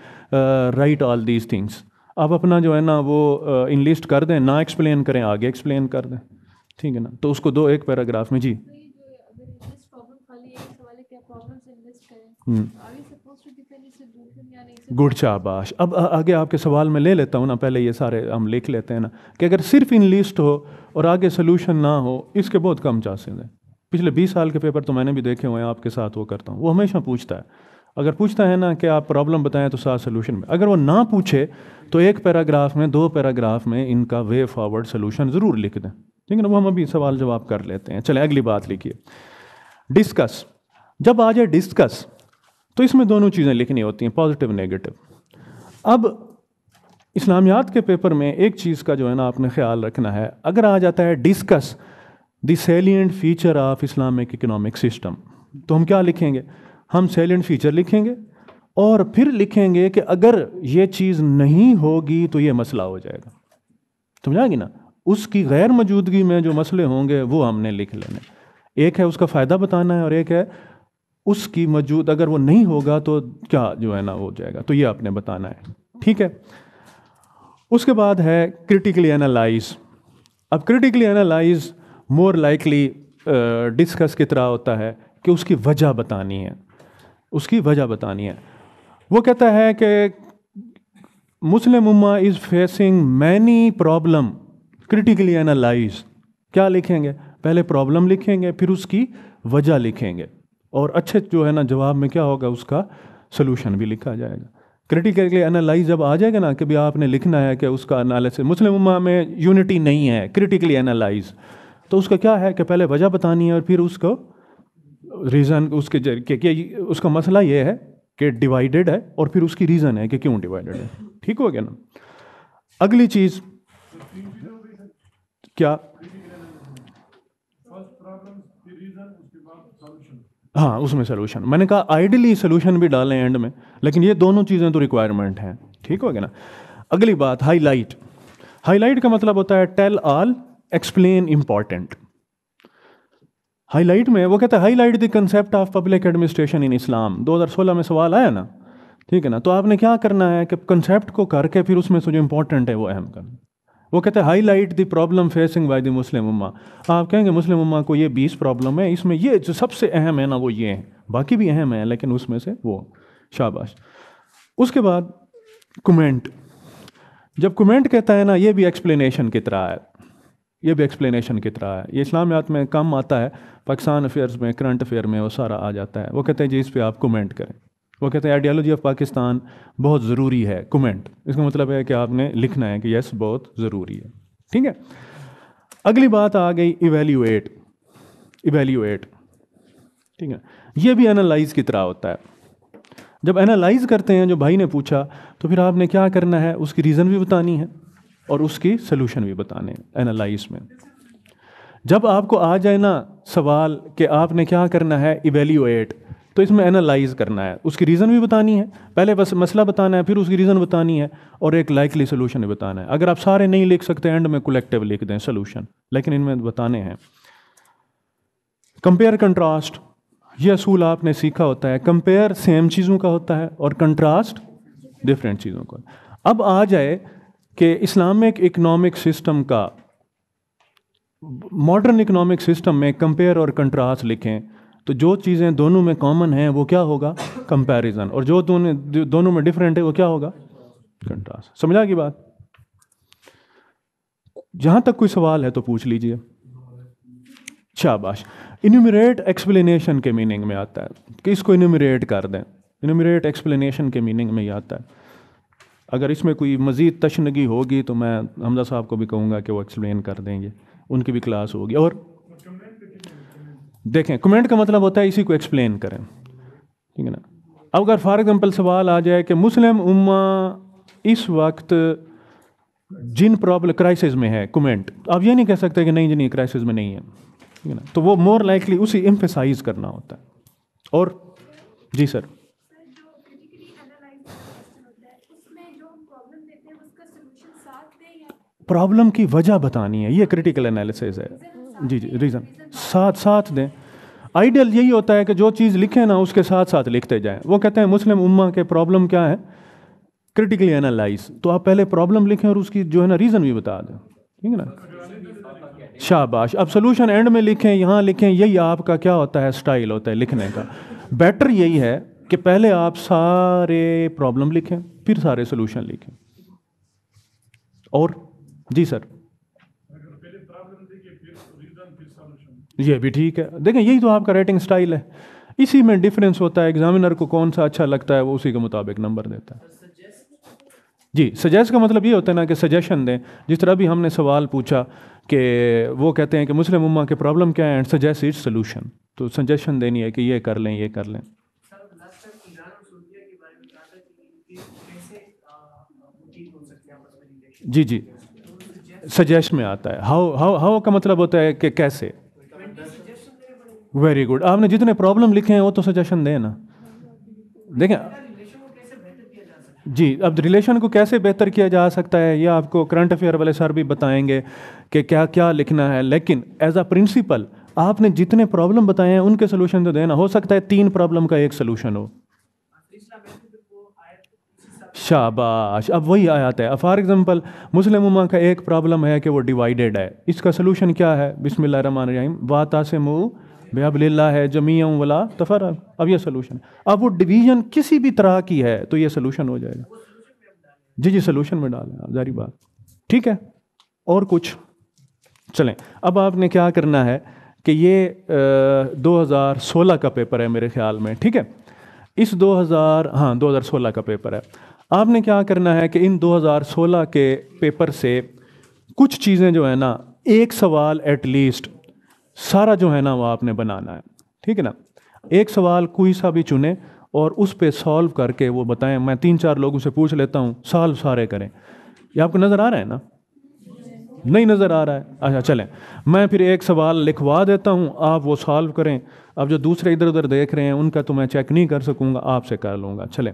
write all these things आप अपना जो है ना वो इनलिस्ट uh, कर दें ना एक्सप्लेन करें आगे एक्सप्लेन कर दें ठीक है ना तो उसको दो एक पैराग्राफ में जी तो हम्म। तो गुड शाबाश अब आगे आपके सवाल में ले लेता हूँ ना पहले ये सारे हम लिख लेते हैं ना कि अगर सिर्फ इन लिस्ट हो और आगे सोल्यूशन ना हो इसके बहुत कम चांसेस हैं पिछले 20 साल के पेपर तो मैंने भी देखे हुए हैं आपके साथ वो करता हूँ वो हमेशा पूछता है अगर पूछता है ना कि आप प्रॉब्लम बताएं तो साथ सोल्यूशन में अगर वो ना पूछे तो एक पैराग्राफ में दो पैराग्राफ में इनका वे फॉरवर्ड सोल्यूशन ज़रूर लिख दें ठीक है ना वो हम अभी सवाल जवाब कर लेते हैं चले अगली बात लिखिए डिस्कस जब आ जाए डिस्कस तो इसमें दोनों चीज़ें लिखनी होती हैं पॉजिटिव नेगेटिव अब इस्लामियात के पेपर में एक चीज़ का जो है ना आपने ख्याल रखना है अगर आ जाता है discuss the salient feature of Islamic economic system तो हम क्या लिखेंगे हम सेलियंट फीचर लिखेंगे और फिर लिखेंगे कि अगर ये चीज़ नहीं होगी तो ये मसला हो जाएगा समझाएगी ना उसकी गैर मौजूदगी में जो मसले होंगे वो हमने लिख लेने एक है उसका फ़ायदा बताना है और एक है उसकी मौजूद अगर वो नहीं होगा तो क्या जो है ना हो जाएगा तो ये आपने बताना है ठीक है उसके बाद है क्रिटिकली एनालाइज अब critically analyse more likely discuss की तरह होता है कि उसकी वजह बतानी है उसकी वजह बतानी है वो कहता है कि मुस्लिम उम्मा is facing many problem critically analyse क्या लिखेंगे पहले प्रॉब्लम लिखेंगे फिर उसकी वजह लिखेंगे और अच्छे जो है ना जवाब में क्या होगा उसका सोल्यूशन भी लिखा जाएगा क्रिटिकली एनालाइज जब आ जाएगा ना कि भी आपने लिखना है कि उसका एनालिसिस मुस्लिम उम्मा में यूनिटी नहीं है क्रिटिकली एनालाइज़ तो उसका क्या है कि पहले वजह बतानी है और फिर उसको रीज़न उसके कि उसका मसला ये है कि डिवाइडेड है और फिर उसकी रीज़न है कि क्यों डिवाइडेड है ठीक हो गया ना अगली चीज़ क्या हाँ उसमें सोल्यूशन मैंने कहा आइडली सोल्यूशन भी डालें एंड में लेकिन ये दोनों चीज़ें तो रिक्वायरमेंट हैं ठीक हो गया ना अगली बात हाईलाइट हाईलाइट का मतलब होता है tell all explain important highlight में वो कहता है highlight the concept of public administration in Islam 2016 में सवाल आया ना ठीक है ना तो आपने क्या करना है कि कंसेप्ट को करके फिर उसमें से जो इंपॉर्टेंट है वो अहम करना वो कहते हैं highlight the problem facing by the Muslim उम्मा आप कहेंगे मुस्लिम उम्मा को ये बीस प्रॉब्लम है इसमें ये जो सबसे अहम है ना वो ये है बाकी भी अहम है लेकिन उसमें से वो शाबाश उसके बाद कमेंट जब कमेंट कहता है ना ये भी एक्सप्लेनेशन की तरह है ये भी एक्सप्लेनेशन की तरह है ये इस्लामियात में कम आता है पाकिस्तान अफेयर्स में करंट अफेयर में वो सारा आ जाता है वो कहते हैं जी इस पर आप कमेंट करें वो कहते हैं आइडियालॉजी ऑफ पाकिस्तान बहुत ज़रूरी है कमेंट इसका मतलब है कि आपने लिखना है कि यस बहुत ज़रूरी है ठीक है अगली बात आ गई इवेल्यूएट इवेल्यूएट ठीक है ये भी एनालाइज की तरह होता है जब एनालाइज करते हैं जो भाई ने पूछा तो फिर आपने क्या करना है उसकी रीज़न भी बतानी है और उसकी सोल्यूशन भी बताने एनालाइज में जब आपको आ जाए ना सवाल कि आपने क्या करना है इवेल्यूएट तो इसमें एनालाइज करना है उसकी रीज़न भी बतानी है पहले बस मसला बताना है फिर उसकी रीज़न बतानी है और एक लाइकली सोल्यूशन भी बताना है अगर आप सारे नहीं लिख सकते एंड में कलेक्टिव लिख दें सोल्यूशन लेकिन इनमें बताने हैं कंपेयर कंट्रास्ट ये असूल आपने सीखा होता है कंपेयर सेम चीज़ों का होता है और कंट्रास्ट डिफरेंट चीज़ों का अब आ जाए कि इस्लामिक इकनॉमिक सिस्टम का मॉडर्न इकनॉमिक सिस्टम में कंपेयर और कंट्रास्ट लिखें तो जो चीज़ें दोनों में कॉमन हैं वो क्या होगा कंपैरिजन और जो दोनों दोनों में डिफरेंट है वो क्या होगा कंट्रास्ट समझा की बात जहाँ तक कोई सवाल है तो पूछ लीजिए शाबाश इन्यूमरेट एक्सप्लेनेशन के मीनिंग में आता है कि इसको इन्यूमरेट कर दें इन्यूमरेट एक्सप्लेनेशन के मीनिंग में ही आता है अगर इसमें कोई मज़ीद तशनगी होगी तो मैं हमजा साहब को भी कहूँगा कि वो एक्सप्लेन कर देंगे उनकी भी क्लास होगी और देखें कमेंट का मतलब होता है इसी को एक्सप्लेन करें ठीक है ना अब अगर फॉर एग्ज़ाम्पल सवाल आ जाए कि मुस्लिम उम्मा इस वक्त जिन प्रॉब्लम क्राइसिस में है कमेंट आप ये नहीं कह सकते कि नहीं जी नहीं क्राइसिस में नहीं है ठीक है ना तो वो मोर लाइकली उसी एम्फेसाइज करना होता है और जी सर प्रॉब्लम की वजह बतानी है ये क्रिटिकल एनालिसिस है जी जी रीज़न साथ साथ दें आइडियल यही होता है कि जो चीज़ लिखे ना उसके साथ साथ लिखते जाएं वो कहते हैं मुस्लिम उम्मा के प्रॉब्लम क्या है क्रिटिकली एनालाइज तो आप पहले प्रॉब्लम लिखें और उसकी जो है ना रीज़न भी बता दें ठीक है ना शाबाश अब सोल्यूशन एंड में लिखें यहाँ लिखें यही आपका क्या होता है स्टाइल होता है लिखने का बेटर यही है कि पहले आप सारे प्रॉब्लम लिखें फिर सारे सोल्यूशन लिखें और जी सर ये भी ठीक है देखें यही तो आपका राइटिंग स्टाइल है इसी में डिफरेंस होता है एग्जामिनर को कौन सा अच्छा लगता है वो उसी के मुताबिक नंबर देता है जी सजेस्ट का मतलब ये होता है ना कि सजेशन दें जिस तरह भी हमने सवाल पूछा कि वो कहते हैं कि मुस्लिम उम्मा के प्रॉब्लम क्या है एंड सजेस्ट इट्स सोल्यूशन तो सजेशन देनी है कि ये कर लें ये कर लें जी जी सजेस्ट में आता है हाउ हाउ हाउ का मतलब होता है कि कैसे वेरी गुड आपने जितने प्रॉब्लम लिखे हैं वो तो सजेशन दें ना देखें जी अब रिलेशन को कैसे बेहतर किया जा सकता है यह आपको करंट अफेयर वाले सर भी बताएंगे कि क्या क्या लिखना है लेकिन एज अ प्रिंसिपल आपने जितने प्रॉब्लम बताए हैं उनके सोल्यूशन तो देना हो सकता है तीन प्रॉब्लम का एक सोल्यूशन हो शाबाश अब वही आयात है फॉर एग्ज़ाम्पल मुस्लिम उमा का एक प्रॉब्लम है कि वो डिवाइडेड है इसका सलूशन क्या है बिसमिल्ल रहीम वाता से मुँह है जमिया वला तफर अब यह सोलूशन अब वो डिवीज़न किसी भी तरह की है तो ये सलूशन हो जाएगा जी जी सलूशन में डालें जारी बात ठीक है और कुछ चलें अब आपने क्या करना है कि ये दो हज़ार सोलह का पेपर है मेरे ख्याल में ठीक है इस 2000 हाँ 2016 का पेपर है आपने क्या करना है कि इन 2016 के पेपर से कुछ चीज़ें जो है ना एक सवाल एटलीस्ट सारा जो है ना वो आपने बनाना है ठीक है ना एक सवाल कोई सा भी चुने और उस पर सॉल्व करके वो बताएं मैं तीन चार लोगों से पूछ लेता हूँ सॉल्व सारे करें ये आपको नज़र आ रहा है ना नहीं नज़र आ रहा है अच्छा चलें मैं फिर एक सवाल लिखवा देता हूँ आप वो सॉल्व करें अब जो दूसरे इधर उधर देख रहे हैं उनका तो मैं चेक नहीं कर सकूँगा आपसे कर लूँगा चलें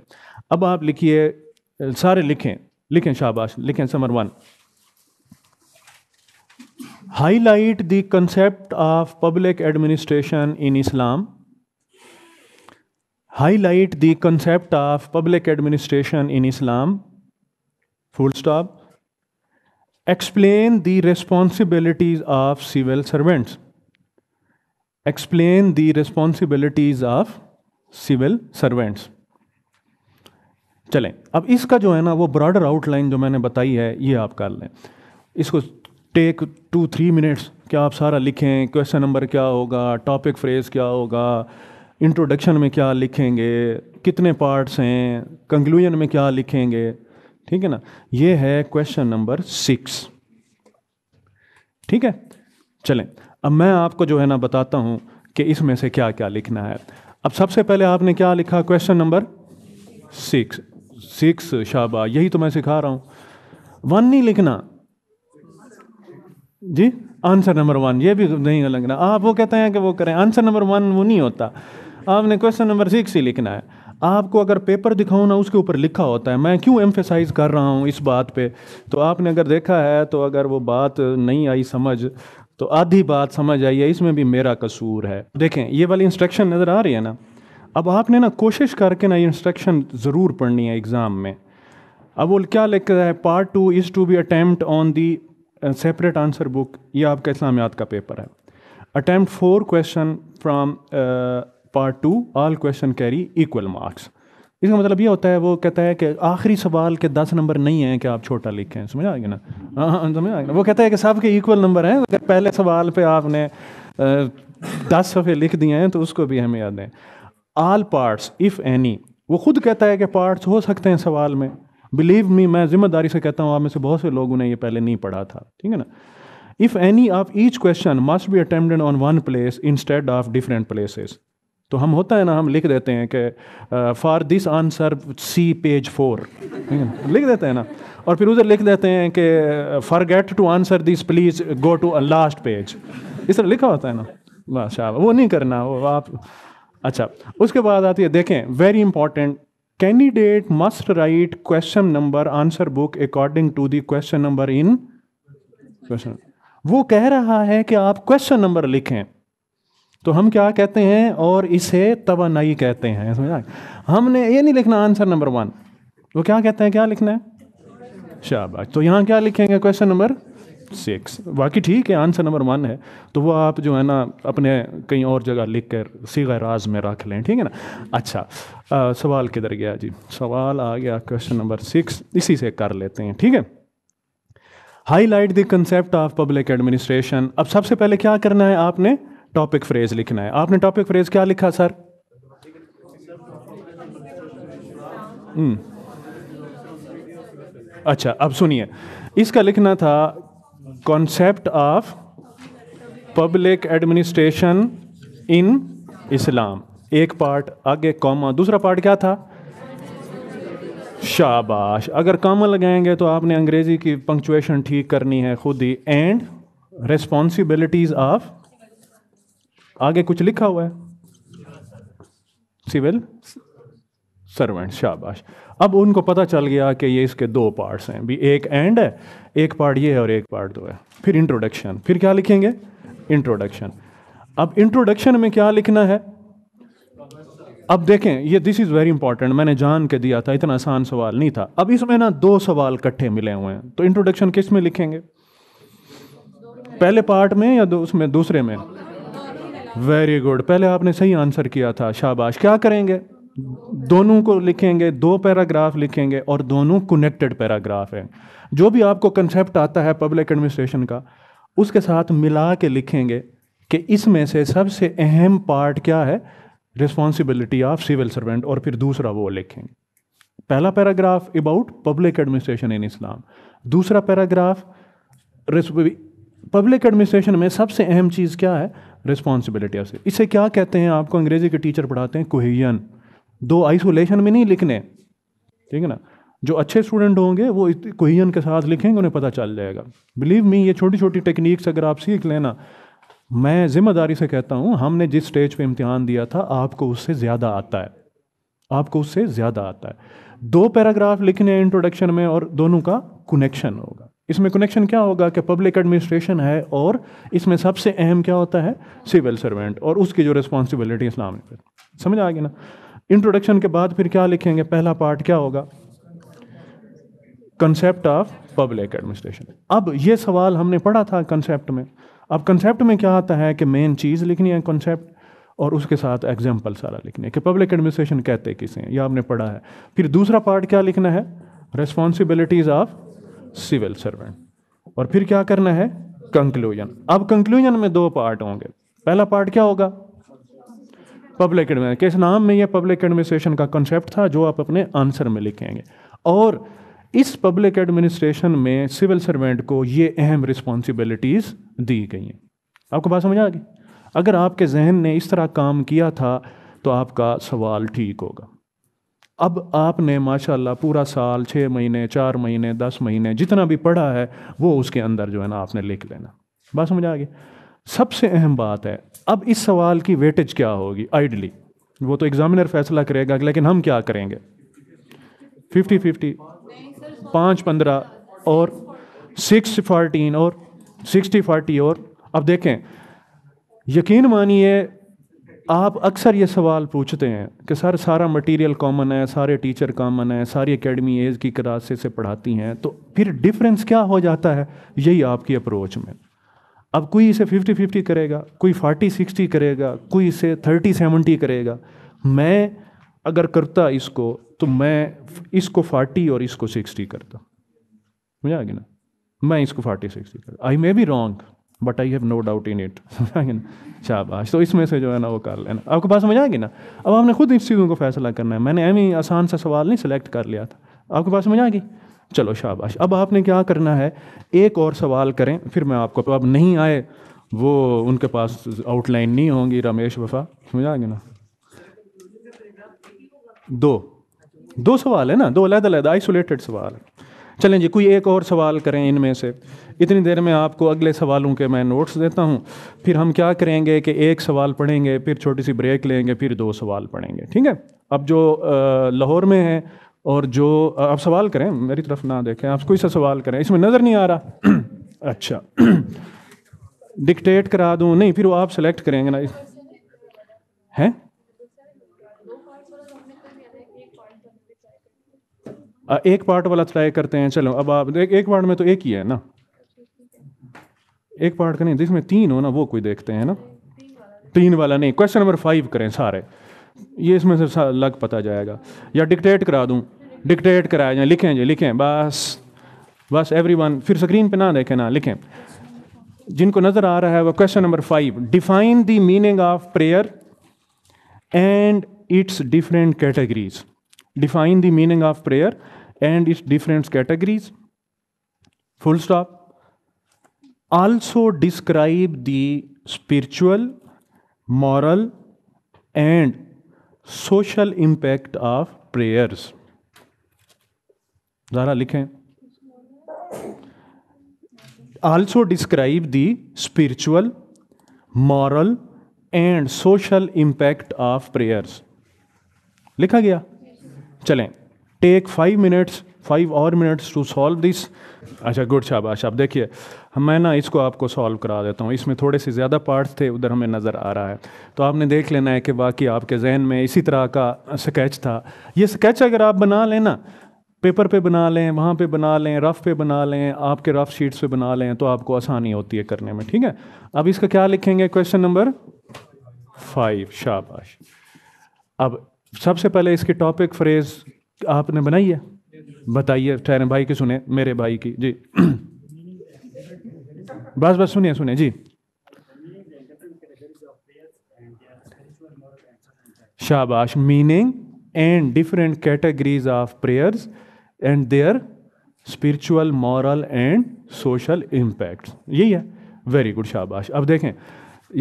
अब आप लिखिए सारे लिखें लिखें शाबाश लिखें समर one highlight the concept of public administration in Islam highlight the concept of public administration in Islam full stop explain the responsibilities of civil servants explain the responsibilities of civil servants चलें अब इसका जो है ना वो broader outline जो मैंने बताई है ये आप कर लें इसको टेक टू थ्री मिनट्स क्या आप सारा लिखें क्वेश्चन नंबर क्या होगा टॉपिक फ्रेज़ क्या होगा इंट्रोडक्शन में क्या लिखेंगे कितने पार्ट्स हैं कंक्लूजन में क्या लिखेंगे ठीक है ना ये है क्वेश्चन नंबर सिक्स ठीक है चलें अब मैं आपको जो है ना बताता हूँ कि इसमें से क्या क्या लिखना है अब सबसे पहले आपने क्या लिखा क्वेश्चन नंबर सिक्स सिक्स शाबा यही तो मैं सिखा रहा हूँ वन नहीं लिखना जी आंसर नंबर वन ये भी नहीं लिखना आप वो कहते हैं कि वो करें आंसर नंबर वन वो नहीं होता आपने क्वेश्चन नंबर सिक्स ही लिखना है आपको अगर पेपर दिखाऊँ ना उसके ऊपर लिखा होता है मैं क्यों एम्फेसाइज़ कर रहा हूँ इस बात पे तो आपने अगर देखा है तो अगर वो बात नहीं आई समझ तो आधी बात समझ आई है इसमें भी मेरा कसूर है देखें ये वाली इंस्ट्रक्शन नज़र आ रही है ना अब आपने ना कोशिश करके ना ये इंस्ट्रक्शन ज़रूर पढ़नी है एग्ज़ाम में अब वो क्या लिख रहा है part two is to be attempt on the separate answer book ये आपका इस्लामियात का पेपर है attempt four question from part two all question carry equal marks इसका मतलब ये होता है वो कहता है कि आखिरी सवाल के दस नंबर नहीं हैं कि आप छोटा लिखें समझ आ गया ना हाँ, हाँ समझ आ गया वो कहता है कि सब के इक्वल नंबर हैं अगर पहले सवाल पे आपने uh, दस सफ़े लिख दिए हैं तो उसको भी हमें याद है आल पार्ट्स इफ़ एनी वो खुद कहता है कि पार्ट्स हो सकते हैं सवाल में बिलीव मी मैं जिम्मेदारी से कहता हूँ आप में से बहुत से लोगों ने ये पहले नहीं पढ़ा था ठीक है ना if any of each question must be attempted on one place instead of different places तो हम होता है ना हम लिख देते हैं कि for this answer see page four लिख देते हैं ना और फिर उधर लिख देते हैं कि forget to answer this please go to a last page इस तरह लिखा होता है ना माशा वो नहीं करना वो आप अच्छा उसके बाद आती है देखें very important candidate must write question number answer book according to the question number in question वो कह रहा है कि आप क्वेश्चन नंबर लिखें तो हम क्या कहते हैं और इसे तोानाई कहते हैं समझा हमने ये नहीं लिखना आंसर नंबर वन वो क्या कहते हैं क्या लिखना है शाबाश तो यहाँ क्या लिखेंगे क्वेश्चन नंबर सिक्स बाकी ठीक है आंसर नंबर वन है तो वो आप जो है ना अपने कहीं और जगह लिख कर सीधा राज में रख लें ठीक है ना अच्छा आ, सवाल किधर गया जी सवाल आ गया क्वेश्चन नंबर सिक्स इसी से कर लेते हैं ठीक है highlight the concept of public administration अब सबसे पहले क्या करना है आपने टॉपिक फ्रेज लिखना है आपने टॉपिक फ्रेज क्या लिखा सर हम्म। अच्छा अब सुनिए इसका लिखना था concept of public administration in Islam एक पार्ट आगे कॉमा दूसरा पार्ट क्या था शाबाश अगर कामा लगाएंगे तो आपने अंग्रेज़ी की पंक्चुएशन ठीक करनी है खुद ही एंड रेस्पॉन्सिबिलिटीज ऑफ आगे कुछ लिखा हुआ है सिविल सर्वेंट शाबाश अब उनको पता चल गया कि ये इसके दो पार्ट्स हैं भी एक एंड है एक पार्ट ये है और एक पार्ट दो है फिर इंट्रोडक्शन फिर क्या लिखेंगे इंट्रोडक्शन अब इंट्रोडक्शन में क्या लिखना है अब देखें ये दिस इज़ वेरी इंपॉर्टेंट मैंने जान के दिया था इतना आसान सवाल नहीं था अब इसमें ना दो सवाल इकट्ठे मिले हुए हैं तो इंट्रोडक्शन किस में लिखेंगे पहले पार्ट में या उसमें दूसरे में वेरी गुड पहले आपने सही आंसर किया था शाबाश क्या करेंगे दोनों को लिखेंगे दो पैराग्राफ लिखेंगे और दोनों कनेक्टेड पैराग्राफ हैं जो भी आपको कंसेप्ट आता है पब्लिक एडमिनिस्ट्रेशन का उसके साथ मिला के लिखेंगे कि इसमें से सबसे अहम पार्ट क्या है रिस्पॉन्सिबिलिटी ऑफ सिविल सर्वेंट और फिर दूसरा वो लिखेंगे पहला paragraph about public administration in Islam दूसरा पैराग्राफ पब्लिक एडमिनिस्ट्रेशन में सबसे अहम चीज़ क्या है रिस्पॉन्सिबिलिटी ऑफ इसे क्या कहते हैं आपको अंग्रेज़ी के टीचर पढ़ाते हैं कोहियन दो आइसोलेशन में नहीं लिखने ठीक है ना जो अच्छे स्टूडेंट होंगे वो कोहिजन के साथ लिखेंगे उन्हें पता चल जाएगा बिलीव मी ये छोटी छोटी टेक्निक्स अगर आप सीख लेना मैं ज़िम्मेदारी से कहता हूँ हमने जिस स्टेज पे इम्तिहान दिया था आपको उससे ज़्यादा आता है आपको उससे ज़्यादा आता है दो पैराग्राफ लिखने हैं इंट्रोडक्शन में और दोनों का कनेक्शन होगा इसमें कनेक्शन क्या होगा कि पब्लिक एडमिनिस्ट्रेशन है और इसमें सबसे अहम क्या होता है सिविल सर्वेंट और उसकी जो रिस्पॉन्सिबिलिटी इस्लाम समझ आ गया ना इंट्रोडक्शन के बाद फिर क्या लिखेंगे पहला पार्ट क्या होगा कंसेप्ट ऑफ पब्लिक एडमिनिस्ट्रेशन अब ये सवाल हमने पढ़ा था कंसेप्ट में अब कंसेप्ट में क्या आता है कि मेन चीज़ लिखनी है कंसेप्ट और उसके साथ एग्जाम्पल सारा लिखना है कि पब्लिक एडमिनिस्ट्रेशन कहते किसे हैं यह आपने पढ़ा है फिर दूसरा पार्ट क्या लिखना है रेस्पॉन्सिबिलिटीज ऑफ सिविल सर्वेंट और फिर क्या करना है कंक्लूजन अब कंक्लूजन में दो पार्ट होंगे पहला पार्ट क्या होगा पब्लिक एडमिन किस नाम में यह पब्लिक एडमिनिस्ट्रेशन का कॉन्सेप्ट था जो आप अपने आंसर में लिखेंगे और इस पब्लिक एडमिनिस्ट्रेशन में सिविल सर्वेंट को ये अहम रिस्पॉन्सिबिलिटीज़ दी गई हैं आपको बात समझ आ गई अगर आपके जहन ने इस तरह काम किया था तो आपका सवाल ठीक होगा अब आपने माशाल्लाह पूरा साल छः महीने चार महीने दस महीने जितना भी पढ़ा है वो उसके अंदर जो है ना आपने लिख लेना बात समझ आ गई सबसे अहम बात है अब इस सवाल की वेटेज क्या होगी आइडली वो तो एग्जामिनर फैसला करेगा लेकिन हम क्या करेंगे फिफ्टी फिफ्टी पाँच पंद्रह और सिक्स फोर्टीन और सिक्सटी फोर्टी और अब देखें यकीन मानिए आप अक्सर ये सवाल पूछते हैं कि सर सारा मटेरियल कॉमन है सारे टीचर कॉमन है सारी एकेडमी एज की क्लासे से पढ़ाती हैं तो फिर डिफरेंस क्या हो जाता है यही आपकी अप्रोच में अब कोई इसे फिफ्टी फिफ्टी करेगा कोई फोर्टी सिक्सटी करेगा कोई इसे थर्टी सेवेंटी करेगा मैं अगर करता इसको तो मैं इसको फार्टी और इसको सिक्सटी करता मुझे आगे ना मैं इसको फोर्टी सिक्सटी करता I may be wrong but I have no doubt in it समझाएंगे ना शाबाश तो इसमें से जो है ना वो कर लेना आपके पास समझ आएगी ना अब आपने खुद इस चीज़ों को फैसला करना है मैंने एम ही आसान सा सवाल नहीं सिलेक्ट कर लिया था आपके पास समझ आएगी चलो शाबाश अब आपने क्या करना है एक और सवाल करें फिर मैं आपको अब नहीं आए वो उनके पास आउटलाइन नहीं होंगी रमेश वफा समझ आएंगे ना दो दो सवाल है ना दो अलग अलग आइसोलेटेड सवाल चलें जी कोई एक और सवाल करें इनमें से इतनी देर में आपको अगले सवालों के मैं नोट्स देता हूँ फिर हम क्या करेंगे कि एक सवाल पढ़ेंगे फिर छोटी सी ब्रेक लेंगे फिर दो सवाल पढ़ेंगे ठीक है अब जो लाहौर में है और जो आप सवाल करें मेरी तरफ ना देखें आप कोई सा सवाल करें इसमें नज़र नहीं आ रहा [clears throat] अच्छा डिक्टेट [clears throat] करा दूं नहीं फिर वो आप सेलेक्ट करेंगे ना हैं एक पार्ट वाला ट्राई करते हैं चलो अब आप एक, एक पार्ट में तो एक ही है ना एक पार्ट का नहीं जिसमें तो तीन हो ना वो कोई देखते हैं ना तीन वाला नहीं क्वेश्चन नंबर फाइव करें सारे ये इसमें से अलग पता जाएगा या डिक्टेट करा दूँ डिक्टेट कराया जाए लिखें जी लिखें बस बस एवरी वन फिर स्क्रीन पे ना देखें ना लिखें जिनको नज़र आ रहा है वो question number five define the meaning of prayer and its different categories define the meaning of prayer and its different categories full stop also describe the spiritual moral and social impact of prayers ज़रा लिखें also describe the spiritual moral and social impact of prayers लिखा गया चलें take five minutes five और minutes to solve this अच्छा good शाबाश आप देखिए हम हाँ, मैं ना इसको आपको सॉल्व करा देता हूँ इसमें थोड़े से ज़्यादा पार्ट्स थे उधर हमें नज़र आ रहा है तो आपने देख लेना है कि वाकई आपके जहन में इसी तरह का स्केच था ये स्केच अगर आप बना लें ना पेपर पे बना लें वहाँ पे बना लें रफ़ पे बना लें आपके रफ़ शीट्स पे बना लें तो आपको आसानी होती है करने में ठीक है अब इसका क्या लिखेंगे क्वेश्चन नंबर फाइव शाबाश अब सबसे पहले इसकी टॉपिक फ्रेज आपने बनाई है बताइए ठहरे भाई की सुने मेरे भाई की जी बस बस सुनिए सुनिए जी शाबाश meaning and different categories of prayers and their spiritual moral and social impact यही है वेरी गुड शाबाश अब देखें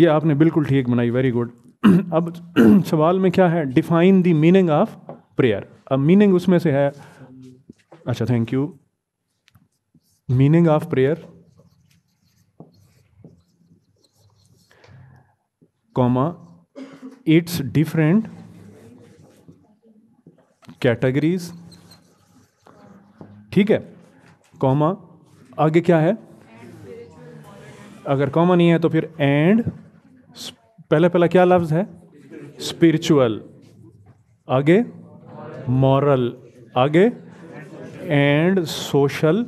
ये आपने बिल्कुल ठीक बनाई वेरी गुड [clears throat] अब [clears throat] सवाल में क्या है define the meaning of prayer अब मीनिंग उसमें से है अच्छा thank you meaning of prayer comma its different categories ठीक है कॉमा आगे क्या है अगर कॉमा नहीं है तो फिर एंड पहले पहला क्या लफ्ज है स्पिरिचुअल आगे मॉरल आगे and social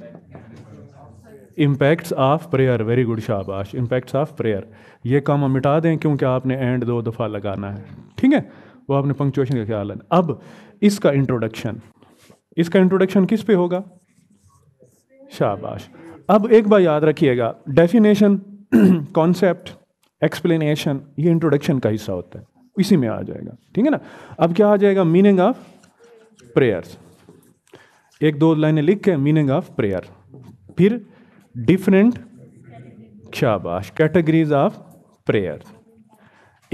impacts of prayer very good शाबाश इम्पैक्ट्स ऑफ प्रेयर ये काम हम मिटा दें क्योंकि आपने एंड दो दफ़ा लगाना है ठीक है वो आपने पंक्चुएशन का ख्याल है अब इसका इंट्रोडक्शन इसका इंट्रोडक्शन किस पे होगा शाबाश अब एक बार याद रखिएगा डेफिनेशन कॉन्सेप्ट एक्सप्लेनेशन ये इंट्रोडक्शन का हिस्सा होता है इसी में आ जाएगा ठीक है ना अब क्या आ जाएगा मीनिंग ऑफ प्रेयर्स एक दो लाइनें लिख के मीनिंग ऑफ प्रेयर फिर डिफरेंट शाबाश कैटेगरीज ऑफ प्रेयर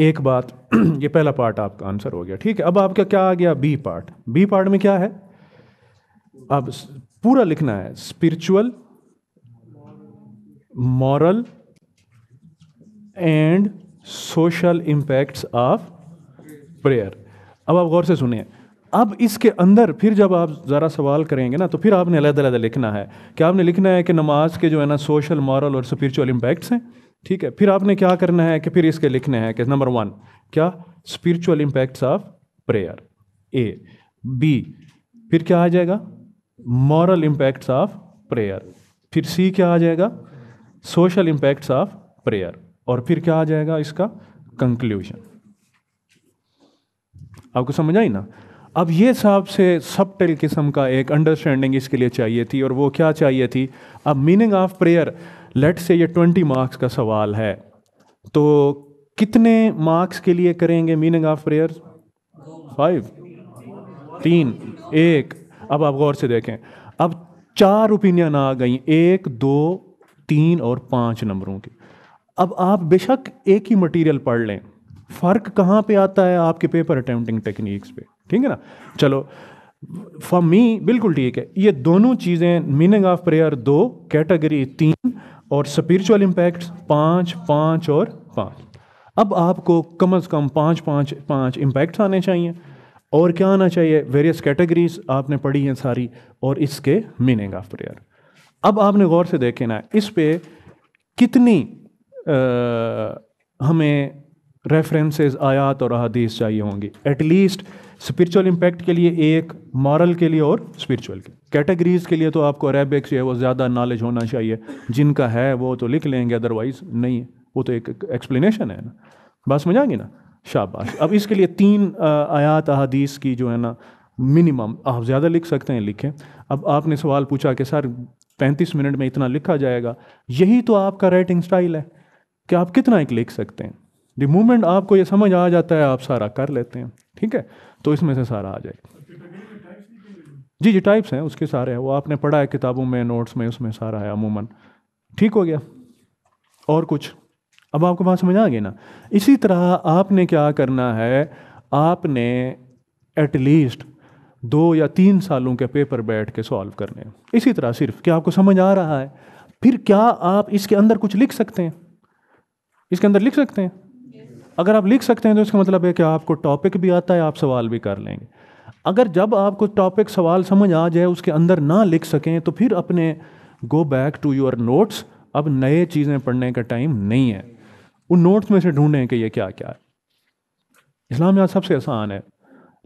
एक बात [clears throat] ये पहला पार्ट आपका आंसर हो गया ठीक है अब आपका क्या आ गया बी पार्ट बी पार्ट में क्या है अब पूरा लिखना है spiritual moral and social impacts of prayer अब आप गौर से सुनिए अब इसके अंदर फिर जब आप ज़रा सवाल करेंगे ना तो फिर आपने अलग अलग लिखना है कि आपने लिखना है कि नमाज के जो है ना सोशल मॉरल और स्पिरिचुअल इम्पैक्ट्स हैं ठीक है फिर आपने क्या करना है कि फिर इसके लिखने हैं कि नंबर वन क्या spiritual impacts of prayer A B फिर क्या आ जाएगा मॉरल इम्पैक्ट्स ऑफ प्रेयर फिर सी क्या आ जाएगा सोशल इम्पैक्ट्स ऑफ प्रेयर और फिर क्या आ जाएगा इसका कंक्लूजन आपको समझ आई ना अब ये हिसाब से सब टेल किस्म का एक अंडरस्टैंडिंग इसके लिए चाहिए थी और वो क्या चाहिए थी अब मीनिंग ऑफ प्रेयर लेट से ये ट्वेंटी मार्क्स का सवाल है तो कितने मार्क्स के लिए करेंगे मीनिंग ऑफ प्रेयर फाइव तीन एक अब आप गौर से देखें अब चार ओपिनियन आ गई एक दो तीन और पाँच नंबरों की अब आप बेशक एक ही मटेरियल पढ़ लें फ़र्क कहाँ पे आता है आपके पेपर अटैम्प्टिंग टेक्निक्स पे ठीक है ना चलो फॉर मी बिल्कुल ठीक है ये दोनों चीज़ें मीनिंग ऑफ प्रेयर दो कैटेगरी तीन और स्पिरिचुअल इम्पैक्ट पाँच पाँच और पाँच अब आपको कम अज़ कम पाँच पाँच पाँच इम्पैक्ट्स आने चाहिए और क्या आना चाहिए वेरियस कैटेगरीज आपने पढ़ी हैं सारी और इसके मीनिंग ऑफ प्रेयर अब आपने गौर से देखे ना इस पर कितनी आ, हमें रेफरेंसेस आयात और अदीस चाहिए होंगी एटलीस्ट स्पिरिचुअल इम्पैक्ट के लिए एक मॉरल के लिए और स्पिरिचुअल के कैटेगरीज के लिए तो आपको अरेबिक जो है वो ज़्यादा नॉलेज होना चाहिए जिनका है वो तो लिख लेंगे अदरवाइज नहीं वो तो एक एक्सप्लेनेशन है ना बस समझ आएंगे ना शाबाश अब इसके लिए तीन आयात अहादीस की जो है ना मिनिमम आप ज़्यादा लिख सकते हैं लिखें अब आपने सवाल पूछा कि सर पैंतीस मिनट में इतना लिखा जाएगा यही तो आपका राइटिंग स्टाइल है कि आप कितना एक लिख सकते हैं द मोमेंट आपको ये समझ आ जाता है आप सारा कर लेते हैं ठीक है तो इसमें से सारा आ जाएगा जी जी टाइप्स हैं उसके सारे हैं वो आपने पढ़ा है किताबों में नोट्स में उसमें सारा है अमूमन ठीक हो गया और कुछ अब आपको बात समझ आ गई ना इसी तरह आपने क्या करना है आपने एटलीस्ट दो या तीन सालों के पेपर बैठ के सॉल्व करने इसी तरह सिर्फ क्या आपको समझ आ रहा है फिर क्या आप इसके अंदर कुछ लिख सकते हैं इसके अंदर लिख सकते हैं अगर आप लिख सकते हैं तो इसका मतलब है कि आपको टॉपिक भी आता है आप सवाल भी कर लेंगे अगर जब आपको टॉपिक सवाल समझ आ जाए उसके अंदर ना लिख सकें तो फिर अपने go back to your notes अब नए चीज़ें पढ़ने का टाइम नहीं है उन नोट्स में से ढूंढें कि ये क्या क्या है इस्लाम यहाँ सबसे आसान है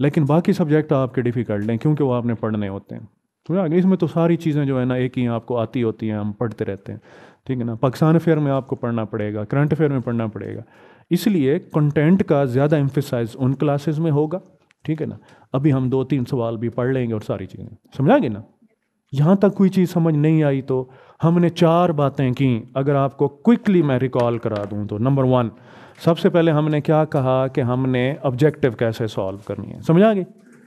लेकिन बाकी सब्जेक्ट आपके डिफ़िकल्ट हैं क्योंकि वो आपने पढ़ने होते हैं समझा तो इसमें तो सारी चीज़ें जो है ना एक ही आपको आती होती हैं हम पढ़ते रहते हैं ठीक है ना पाकिस्तान अफेयर में आपको पढ़ना पड़ेगा करंट अफेयर में पढ़ना पड़ेगा इसलिए कंटेंट का ज़्यादा एम्फिसाइज उन क्लासेस में होगा ठीक है ना अभी हम दो तीन सवाल भी पढ़ लेंगे और सारी चीज़ें समझाएंगे ना यहाँ तक कोई चीज़ समझ नहीं आई तो हमने चार बातें की अगर आपको क्विकली मैं रिकॉल करा दूँ तो नंबर वन सबसे पहले हमने क्या कहा कि हमने ऑब्जेक्टिव कैसे सॉल्व करनी है समझा गए गई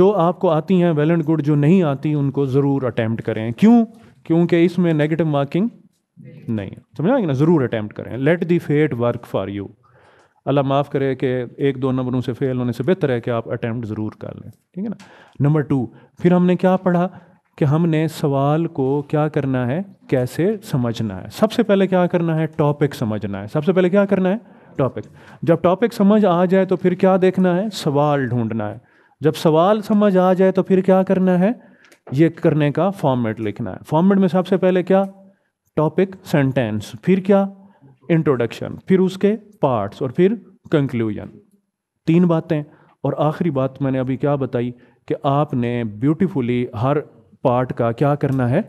जो आपको आती हैं वेल एंड गुड जो नहीं आती उनको ज़रूर अटैम्प्ट करें क्यों क्योंकि इसमें नेगेटिव मार्किंग नहीं समझ आएंगे ना ज़रूर अटैम्प्ट करें let the fate work for you Allah माफ़ करे कि एक दो नंबरों से फेल होने से बेहतर है कि आप अटैम्प्ट ज़रूर कर लें ठीक है ना नंबर टू फिर हमने क्या पढ़ा कि हमने सवाल को क्या करना है कैसे समझना है सबसे पहले क्या करना है टॉपिक समझना है सबसे पहले क्या करना है टॉपिक जब टॉपिक समझ आ जाए तो फिर क्या देखना है सवाल ढूंढना है जब सवाल समझ आ जाए तो फिर क्या करना है ये करने का फॉर्मेट लिखना है फॉर्मेट में सबसे पहले क्या टॉपिक सेंटेंस फिर क्या इंट्रोडक्शन फिर उसके पार्ट्स और फिर कंक्लूजन तीन बातें और आखिरी बात मैंने अभी क्या बताई कि आपने ब्यूटीफुली हर पार्ट का क्या करना है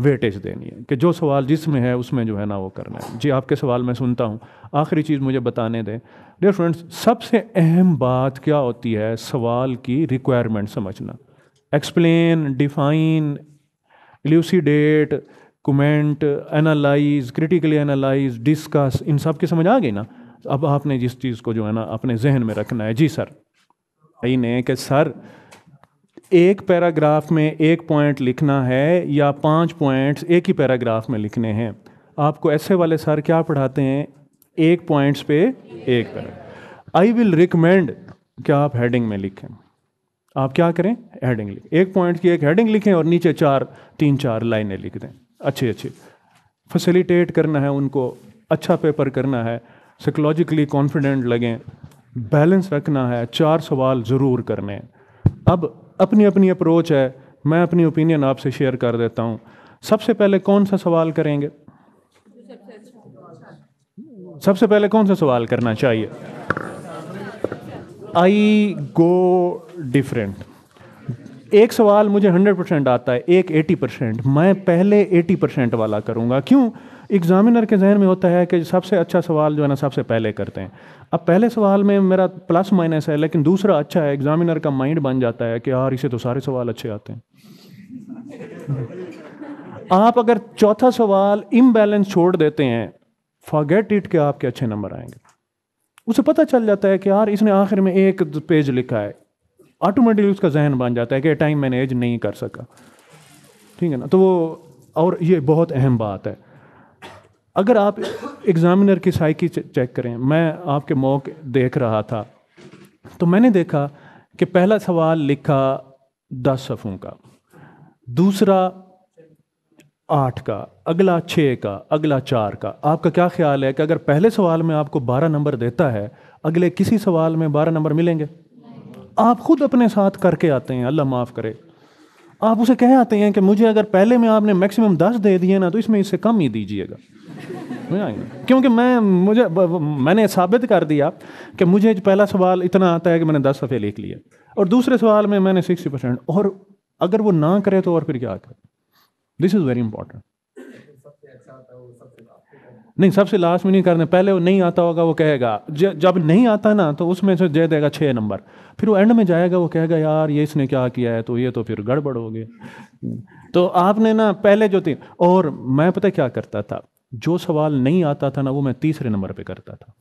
वेटेज देनी है कि जो सवाल जिसमें है उसमें जो है ना वो करना है जी आपके सवाल मैं सुनता हूँ आखिरी चीज़ मुझे बताने दें डियर फ्रेंड्स सबसे अहम बात क्या होती है सवाल की रिक्वायरमेंट समझना explain define elucidate comment analyse critically analyse discuss इन सब की समझ आ गई ना अब आपने जिस चीज़ को जो है ना अपने जहन में रखना है जी सर यही ने कि सर एक पैराग्राफ में एक पॉइंट लिखना है या पांच पॉइंट्स एक ही पैराग्राफ में लिखने हैं आपको ऐसे वाले सर क्या पढ़ाते हैं एक पॉइंट्स पे एक पैराग्राफ आई विल रिकमेंड कि आप हेडिंग में लिखें आप क्या करें हेडिंग लिखें एक पॉइंट की एक हेडिंग लिखें और नीचे चार तीन चार लाइनें लिख दें अच्छे अच्छे फैसिलिटेट करना है उनको अच्छा पेपर करना है साइकोलॉजिकली कॉन्फिडेंट लगें बैलेंस रखना है चार सवाल ज़रूर करने हैं अब अपनी अपनी अप्रोच है मैं अपनी ओपिनियन आपसे शेयर कर देता हूँ सबसे पहले कौन सा सवाल करेंगे सबसे पहले कौन सा सवाल करना चाहिए आई गो डिफरेंट एक सवाल मुझे 100 परसेंट आता है एक 80 परसेंट मैं पहले 80 परसेंट वाला करूँगा क्यों एग्ज़ामिनर के जहन में होता है कि सबसे अच्छा सवाल जो है ना सबसे पहले करते हैं अब पहले सवाल में मेरा प्लस माइनस है लेकिन दूसरा अच्छा है एग्ज़ामिनर का माइंड बन जाता है कि यार इसे तो सारे सवाल अच्छे आते हैं आप अगर चौथा सवाल इम्बैलेंस छोड़ देते हैं फॉरगेट इट के आपके अच्छे नंबर आएंगे उसे पता चल जाता है कि यार इसने आखिर में एक पेज लिखा है ऑटोमेटिकली उसका जहन बन जाता है कि टाइम मैनेज नहीं कर सका ठीक है ना तो वो और ये बहुत अहम बात है अगर आप एग्ज़ामिनर की साइकी चेक करें मैं आपके मौके देख रहा था तो मैंने देखा कि पहला सवाल लिखा दस सफ़ों का दूसरा आठ का अगला छः का अगला चार का आपका क्या ख्याल है कि अगर पहले सवाल में आपको बारह नंबर देता है अगले किसी सवाल में बारह नंबर मिलेंगे आप खुद अपने साथ करके आते हैं अल्लाह माफ़ करे आप उसे कह आते हैं कि मुझे अगर पहले में आपने मैक्सिमम दस दे दिए ना तो इसमें इससे कम ही दीजिएगा क्योंकि मैं मुझे मैंने साबित कर दिया कि मुझे पहला सवाल इतना आता है कि मैंने दस सफ़े लिख लिए और दूसरे सवाल में मैंने सिक्सटी परसेंट और अगर वो ना करे तो और फिर क्या करे दिस इज़ वेरी इंपॉर्टेंट नहीं सबसे लास्ट में नहीं करने पहले वो नहीं आता होगा वो कहेगा जब नहीं आता ना तो उसमें से दे देगा छः नंबर फिर वो एंड में जाएगा वो कहेगा यार ये इसने क्या किया है तो ये तो फिर गड़बड़ हो गई तो आपने ना पहले जो थी और मैं पता क्या करता था जो सवाल नहीं आता था ना वो मैं तीसरे नंबर पर करता था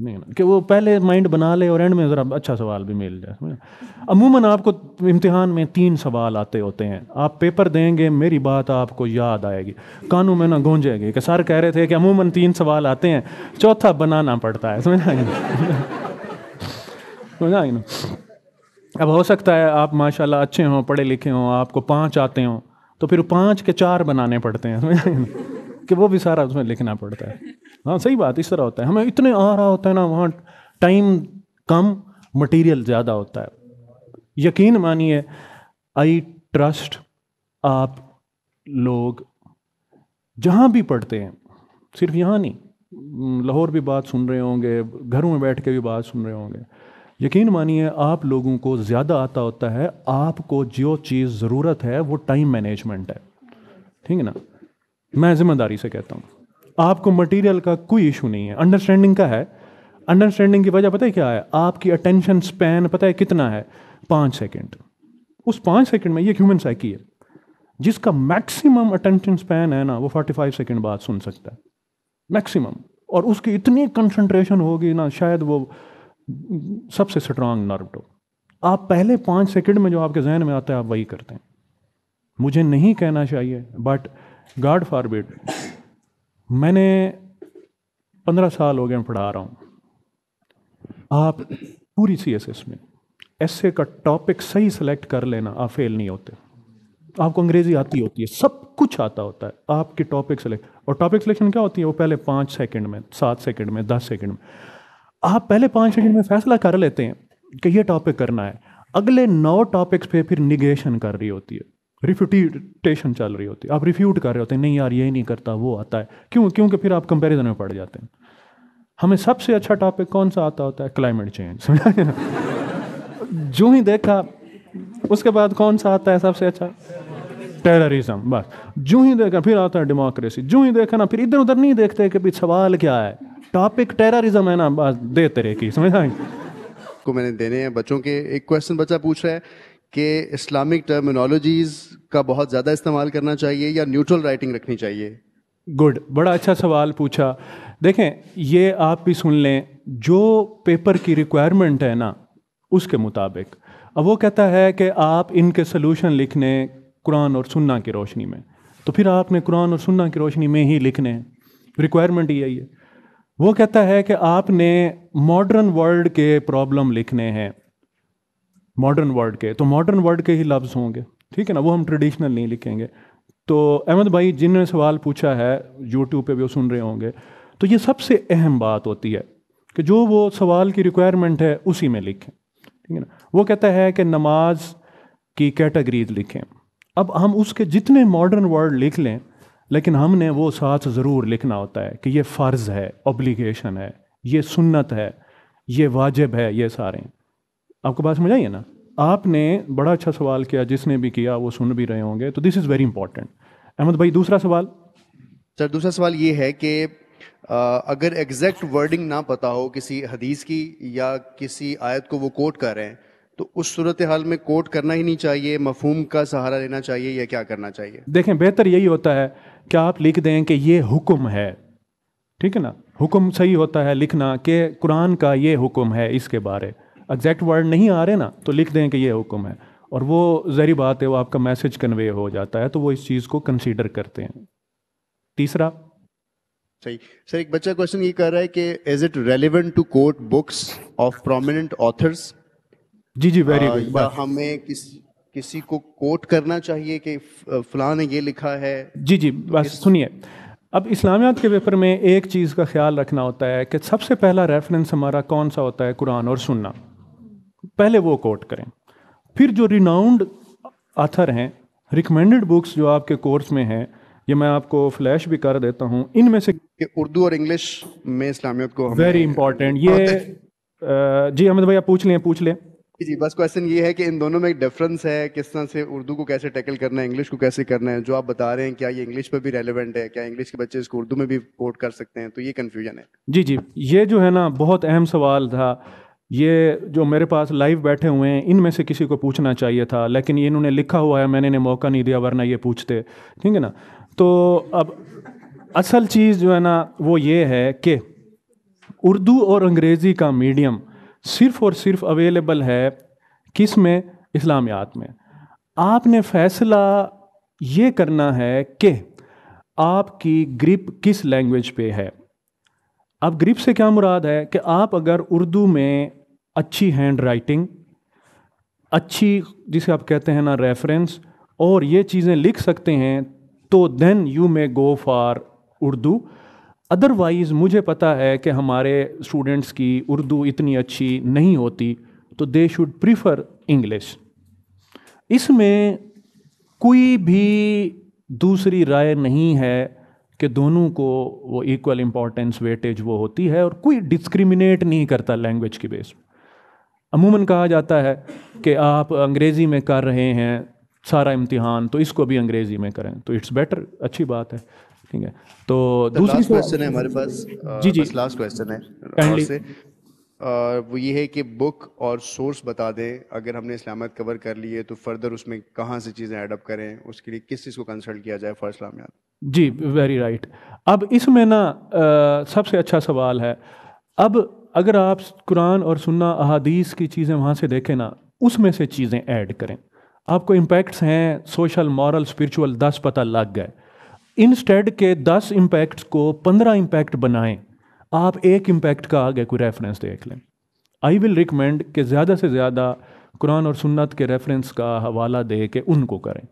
नहीं ना कि वो पहले माइंड बना ले और एंड में ज़रा अच्छा सवाल भी मिल जाए अमूमन आपको इम्तिहान में तीन सवाल आते होते हैं आप पेपर देंगे मेरी बात आपको याद आएगी कानू में ना गूंजेगी कि सर कह रहे थे कि अमूमन तीन सवाल आते हैं चौथा बनाना पड़ता है समझ [laughs] समझ ना अब हो सकता है आप माशाल्लाह अच्छे हों पढ़े लिखे हों आपको पाँच आते हों तो फिर पाँच के चार बनाने पड़ते हैं कि वो भी सारा उसमें लिखना पड़ता है हाँ सही बात इस तरह होता है हमें इतने आ रहा होता है ना वहाँ टाइम कम मटेरियल ज़्यादा होता है यकीन मानिए आई ट्रस्ट आप लोग जहाँ भी पढ़ते हैं सिर्फ यहाँ नहीं लाहौर भी बात सुन रहे होंगे घरों में बैठ के भी बात सुन रहे होंगे यकीन मानिए आप लोगों को ज़्यादा आता होता है आपको जो चीज़ ज़रूरत है वो टाइम मैनेजमेंट है ठीक है ना मैं ज़िम्मेदारी से कहता हूँ आपको मटेरियल का कोई इशू नहीं है अंडरस्टैंडिंग का है अंडरस्टैंडिंग की वजह पता है क्या है आपकी अटेंशन स्पैन पता है कितना है पाँच सेकेंड उस पाँच सेकेंड में ये ह्यूमन साइकी है जिसका मैक्सिमम अटेंशन स्पैन है ना वो फोर्टी फाइव सेकेंड बाद सुन सकता है मैक्सिमम और उसकी इतनी कंसंट्रेशन होगी ना शायद वो सबसे स्ट्रांग नर्व हो आप पहले पाँच सेकेंड में जो आपके जहन में आता है आप वही करते हैं मुझे नहीं कहना चाहिए बट गाड फॉरबिड मैंने पंद्रह साल हो गए मैं पढ़ा रहा हूँ आप पूरी सी एस एस में एस का टॉपिक सही सेलेक्ट कर लेना आप फेल नहीं होते आपको अंग्रेजी आती होती है सब कुछ आता होता है आपके टॉपिक सेलेक्ट और टॉपिक सिलेक्शन क्या होती है वो पहले पाँच सेकंड में सात सेकंड में दस सेकंड में आप पहले पाँच सेकंड में फैसला कर लेते हैं कि ये टॉपिक करना है अगले नौ टॉपिक्स पे फिर निगेशन कर रही होती है रिफ्यूटेशन चल रही होती है आप रिफ्यूट कर रहे होते हैं नहीं यार ये नहीं करता वो आता है क्यों क्योंकि फिर आप कंपेरिजन में पड़ जाते हैं हमें सबसे अच्छा टॉपिक कौन सा आता होता है क्लाइमेट चेंज [laughs] जो ही देखा उसके बाद कौन सा आता है सबसे अच्छा टेररिज्म बस जो ही देखा फिर आता है डेमोक्रेसी जो ही देखा ना फिर इधर उधर नहीं देखते कि भी सवाल क्या है टॉपिक टेररिज्म है ना बस दे तरह की समझ को मैंने देने हैं बच्चों के एक क्वेश्चन बच्चा पूछ रहा है कि इस्लामिक टर्मिनोलॉजीज़ का बहुत ज़्यादा इस्तेमाल करना चाहिए या न्यूट्रल राइटिंग रखनी चाहिए गुड बड़ा अच्छा सवाल पूछा देखें ये आप भी सुन लें जो पेपर की रिक्वायरमेंट है ना उसके मुताबिक अब वो कहता है कि आप इनके सोलूशन लिखने कुरान और सुन्ना की रोशनी में तो फिर आपने कुरान और सुन्ना की रोशनी में ही लिखने हैं रिक्वायरमेंट यही है वो कहता है कि आपने मॉडर्न वर्ल्ड के प्रॉब्लम लिखने हैं मॉडर्न वर्ड के तो मॉडर्न वर्ड के ही लफ्ज़ होंगे ठीक है ना वो हम ट्रेडिशनल नहीं लिखेंगे तो अहमद भाई जिनने सवाल पूछा है यूट्यूब पे भी वो सुन रहे होंगे तो ये सबसे अहम बात होती है कि जो वो सवाल की रिक्वायरमेंट है उसी में लिखें ठीक है ना वो कहता है कि नमाज की कैटेगरीज लिखें अब हम उसके जितने मॉडर्न वर्ड लिख लें लेकिन हमने वो साथ ज़रूर लिखना होता है कि ये फ़र्ज़ है ऑब्लिगेशन है ये सुन्नत है ये वाजिब है ये सारे हैं आपको बात समझ आई है ना आपने बड़ा अच्छा सवाल किया जिसने भी किया वो सुन भी रहे होंगे तो this is very important Ahmad भाई दूसरा सवाल सर दूसरा सवाल ये है कि अगर एग्जैक्ट वर्डिंग ना पता हो किसी हदीस की या किसी आयत को वो कोट कर रहे हैं तो उस सूरत हाल में कोट करना ही नहीं चाहिए मफहूम का सहारा लेना चाहिए या क्या करना चाहिए देखें बेहतर यही होता है कि आप लिख दें कि ये हुक्म है ठीक है ना हुक्म सही होता है लिखना कि कुरान का ये हुक्म है इसके बारे एग्जैक्ट वर्ड नहीं आ रहे ना तो लिख दें कि ये हुक्म है और वो जहरी बात है वो आपका मैसेज कन्वे हो जाता है तो वो इस चीज़ को कंसिडर करते हैं तीसरा सही सर एक बच्चा क्वेश्चन ये कर रहा है कि is it relevant to quote books of prominent authors जी जी वेरी गुड uh, हमें किस किसी को कोट करना चाहिए कि फलां ने ये लिखा है जी जी बस सुनिए अब इस्लामियात के पेपर में एक चीज़ का ख्याल रखना होता है कि सबसे पहला रेफरेंस हमारा कौन सा होता है कुरान और सुनना पहले वो कोट करें फिर जो रिनाउंड आथर हैं रिकमेंडेड बुक्स जो आपके कोर्स में हैं ये मैं आपको फ्लैश भी कर देता हूँ इनमें से उर्दू और इंग्लिश में इस्लामियत को वेरी इंपॉर्टेंट ये जी अहमद भैया पूछ लें पूछ लें जी बस क्वेश्चन ये है कि इन दोनों में एक डिफरेंस है किस तरह से उर्दू को कैसे टैकल करना है इंग्लिश को कैसे करना है जो आप बता रहे हैं क्या ये इंग्लिश पर भी रेलिवेंट है क्या इंग्लिश के बच्चे इसको उर्दू में भी कोट कर सकते हैं तो ये कन्फ्यूजन है जी जी ये जो है ना बहुत अहम सवाल था ये जो मेरे पास लाइव बैठे हुए हैं इनमें से किसी को पूछना चाहिए था लेकिन ये इन्होंने लिखा हुआ है मैंने इन्हें मौका नहीं दिया वरना ये पूछते ठीक है ना तो अब असल चीज़ जो है ना वो ये है कि उर्दू और अंग्रेज़ी का मीडियम सिर्फ़ और सिर्फ अवेलेबल है किस में इस्लामियात में आपने फैसला ये करना है कि आपकी ग्रिप किस लैंग्वेज पे है अब ग्रिप से क्या मुराद है कि आप अगर उर्दू में अच्छी हैंड राइटिंग अच्छी जिसे आप कहते हैं ना रेफरेंस और ये चीज़ें लिख सकते हैं तो then you may go for Urdu otherwise मुझे पता है कि हमारे स्टूडेंट्स की उर्दू इतनी अच्छी नहीं होती तो दे शुड प्रीफर इंग्लिश इसमें कोई भी दूसरी राय नहीं है कि दोनों को वो इक्वल इम्पॉर्टेंस वेटेज वो होती है और कोई डिस्क्रिमिनेट नहीं करता लैंग्वेज की बेस अमूमन कहा जाता है कि आप अंग्रेज़ी में कर रहे हैं सारा इम्तिहान तो इसको भी अंग्रेज़ी में करें तो इट्स बेटर अच्छी बात है ठीक है तो दूसरी क्वेश्चन है हमारे पास जी जी लास्ट क्वेश्चन है वो ये है कि बुक और सोर्स बता दें अगर हमने इस्लामत कवर कर ली है तो फर्दर उसमें कहाँ से चीज़ें एडअप करें उसके लिए किस चीज़ को कंसल्ट किया जाए फॉर इस्लामियात जी वेरी राइट अब इसमें ना सबसे अच्छा सवाल है अब अगर आप कुरान और सुन्ना अहादीस की चीज़ें वहाँ से देखें ना उसमें से चीज़ें ऐड करें आपको इम्पैक्ट्स हैं सोशल मॉरल स्पिरिचुअल दस पता लग गए इंस्टेड के दस इम्पैक्ट्स को पंद्रह इम्पैक्ट बनाएं आप एक इम्पैक्ट का आगे कोई रेफरेंस देख लें आई विल रिकमेंड कि ज़्यादा से ज़्यादा कुरान और सुन्नत के रेफरेंस का हवाला दे के उनको करें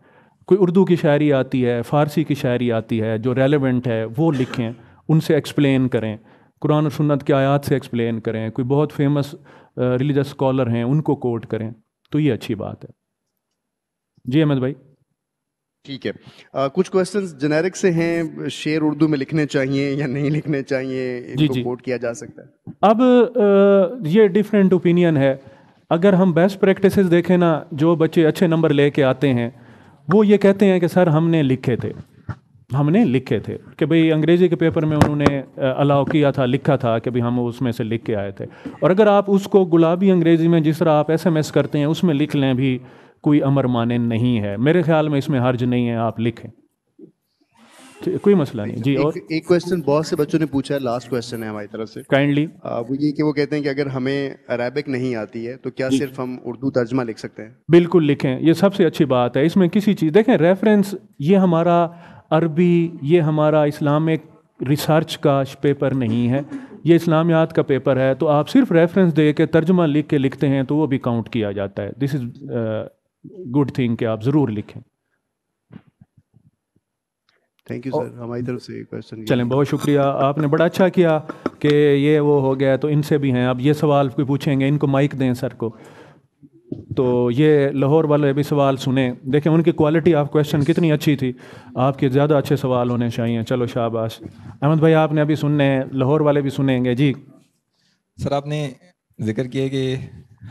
कोई उर्दू की शायरी आती है फ़ारसी की शायरी आती है जो रेलेवेंट है वो लिखें उनसे एक्सप्लेन करें कुरान और सुन्नत के आयात से एक्सप्लेन करें कोई बहुत फेमस रिलीजस स्कॉलर हैं उनको कोट करें तो ये अच्छी बात है जी अहमद भाई ठीक है आ, uh, कुछ क्वेश्चन जेनेरिक से हैं शेर उर्दू में लिखने चाहिए या नहीं लिखने चाहिए जी जी, कोट किया जा सकता है अब आ, uh, ये डिफरेंट ओपिनियन है अगर हम बेस्ट प्रैक्टिस देखें ना जो बच्चे अच्छे नंबर लेके आते हैं वो ये कहते हैं कि सर हमने लिखे थे हमने लिखे थे कि भाई अंग्रेजी के पेपर में उन्होंने अलाउ किया था लिखा था कि भाई हम उसमें से लिख के आए थे और अगर आप उसको गुलाबी अंग्रेजी में जिस तरह आप एसएमएस करते हैं उसमें लिख लें भी कोई अमर माने नहीं है मेरे ख्याल में इसमें हर्ज नहीं है आप लिखें कोई मसला नहीं जी एक, और एक क्वेश्चन बहुत से बच्चों ने पूछा है लास्ट क्वेश्चन है हमारी तरफ से काइंडली वो ये कि वो कहते हैं कि अगर हमें अरेबिक नहीं आती है तो क्या सिर्फ हम उर्दू तर्जमा लिख सकते हैं बिल्कुल लिखें ये सबसे अच्छी बात है इसमें किसी चीज़ देखें रेफरेंस ये हमारा अरबी ये हमारा इस्लामिक रिसर्च का पेपर नहीं है ये इस्लामियात का पेपर है तो आप सिर्फ रेफरेंस दे के तर्जमा लिख के लिखते हैं तो वो भी काउंट किया जाता है दिस इज़ गुड थिंग कि आप ज़रूर लिखें थैंक यू सर हमारी तरफ से क्वेश्चन चलें बहुत शुक्रिया आपने बड़ा अच्छा किया कि ये वो हो गया तो इनसे भी हैं अब ये सवाल कोई पूछेंगे इनको माइक दें सर को तो ये लाहौर वाले भी सवाल सुने देखें उनकी क्वालिटी ऑफ क्वेश्चन कितनी अच्छी थी आपके ज़्यादा अच्छे सवाल होने चाहिए चलो शाबाश अहमद भाई आपने अभी सुनने लाहौर वाले भी सुनेंगे जी सर आपने जिक्र किया कि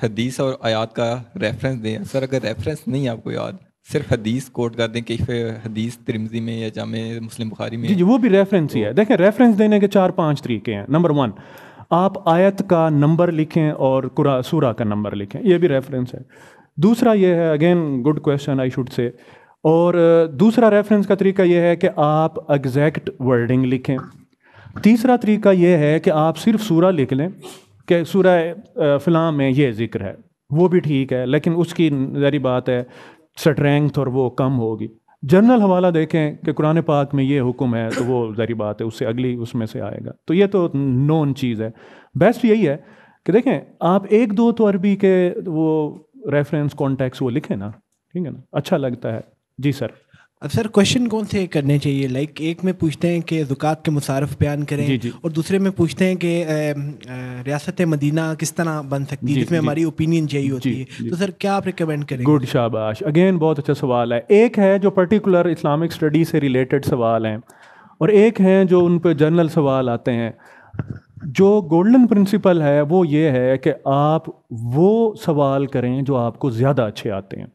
हदीस और आयात का रेफरेंस दें सर अगर रेफरेंस नहीं है आपको याद सिर्फ हदीस कोट कर दें कि हदीस तिरमजी में या जाम मुस्लिम बुखारी में जी, जी वो भी रेफरेंस ही है देखें रेफरेंस देने के चार पाँच तरीके हैं नंबर वन आप आयत का नंबर लिखें और कुरा सूरा का नंबर लिखें यह भी रेफरेंस है दूसरा यह है again good question I should say और दूसरा रेफरेंस का तरीका यह है कि आप एग्जैक्ट वर्डिंग लिखें तीसरा तरीका यह है कि आप सिर्फ सूरा लिख लें कि सूरा फिलाम में ये ज़िक्र है वो भी ठीक है लेकिन उसकी जारी बात है स्ट्रेंथ और वो कम होगी जनरल हवाला देखें कि कुरान पाक में ये हुक्म है तो वो जहरी बात है उससे अगली उसमें से आएगा तो ये तो नोन चीज़ है बेस्ट यही है कि देखें आप एक दो तो अरबी के वो रेफरेंस कॉन्टेक्ट वो लिखें ना ठीक है ना अच्छा लगता है जी सर अब सर क्वेश्चन कौन से करने चाहिए लाइक like, एक में पूछते हैं कि ज़ुकात के मुसारफ बयान करें जी जी। और दूसरे में पूछते हैं कि रियासत मदीना किस तरह बन सकती है जिसमें हमारी ओपिनियन चाहिए होती है तो सर क्या आप रिकमेंड करें गुड शाबाश अगेन बहुत अच्छा सवाल है एक है जो पर्टिकुलर इस्लामिक स्टडी से रिलेटेड सवाल हैं और एक हैं जो उन पर जनरल सवाल आते हैं जो गोल्डन प्रिंसिपल है वो ये है कि आप वो सवाल करें जो आपको ज़्यादा अच्छे आते हैं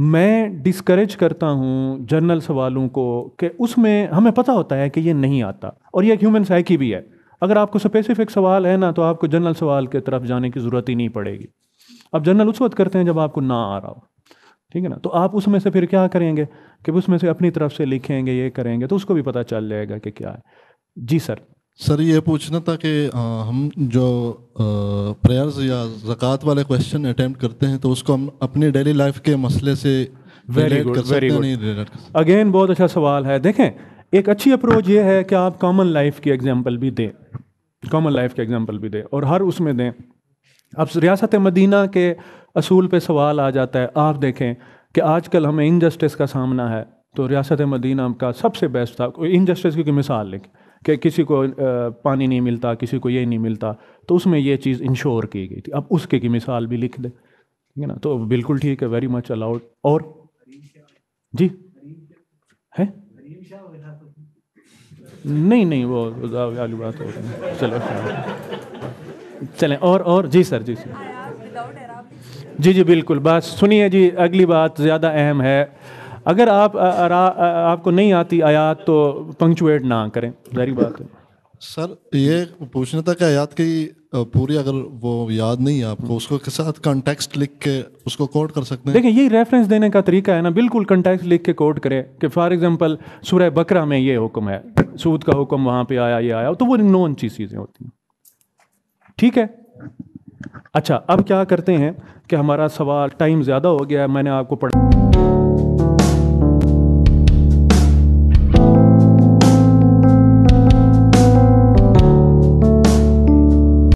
मैं डिस्करेज करता हूँ जनरल सवालों को कि उसमें हमें पता होता है कि ये नहीं आता और ये एक ह्यूमन साइकी भी है अगर आपको स्पेसिफिक सवाल है ना तो आपको जनरल सवाल की तरफ जाने की ज़रूरत ही नहीं पड़ेगी आप जनरल उस वक्त करते हैं जब आपको ना आ रहा हो ठीक है ना तो आप उसमें से फिर क्या करेंगे कि उसमें से अपनी तरफ से लिखेंगे ये करेंगे तो उसको भी पता चल जाएगा कि क्या है जी सर सर ये पूछना था कि हम जो प्रेयर्स या जक़ात वाले क्वेश्चन अटैम्प्ट करते हैं तो उसको हम अपनी डेली लाइफ के मसले से very good very good again बहुत अच्छा सवाल है देखें एक अच्छी अप्रोच ये है कि आप कॉमन लाइफ की एग्जांपल भी दें कॉमन लाइफ के एग्जांपल भी दें और हर उसमें दें अब रियासत मदीना के असूल पे सवाल आ जाता है आप देखें कि आजकल हमें इनजस्टिस का सामना है तो रियासत मदीना का सबसे बेस्ट था इनजस्टिस की मिसाल लें कि किसी को पानी नहीं मिलता किसी को ये नहीं मिलता तो उसमें ये चीज़ इंश्योर की गई थी अब उसके की मिसाल भी लिख दे ठीक है ना तो बिल्कुल ठीक है वेरी मच अलाउड और जी है नहीं नहीं वो वाली बात हो रही चलो चलें और और जी सर जी सर जी जी बिल्कुल बात सुनिए जी अगली बात ज़्यादा अहम है अगर आप आ, आ, आ, आपको नहीं आती आयात तो पंक्चुएट ना करें जहरी बात है सर ये पूछना था कि आयात की पूरी अगर वो याद नहीं है आपको उसको के साथ कॉन्टेक्स्ट लिख के उसको कोड कर सकते हैं देखिए यही रेफरेंस देने का तरीका है ना बिल्कुल कॉन्टेक्स्ट लिख के कोड करें कि फॉर एग्जांपल सूरह बकरा में ये हुक्म है सूद का हुक्म वहाँ पे आया ये आया तो वो नॉन चीज चीज़ें होती हैं ठीक है अच्छा अब क्या करते हैं कि हमारा सवाल टाइम ज़्यादा हो गया है मैंने आपको पढ़ा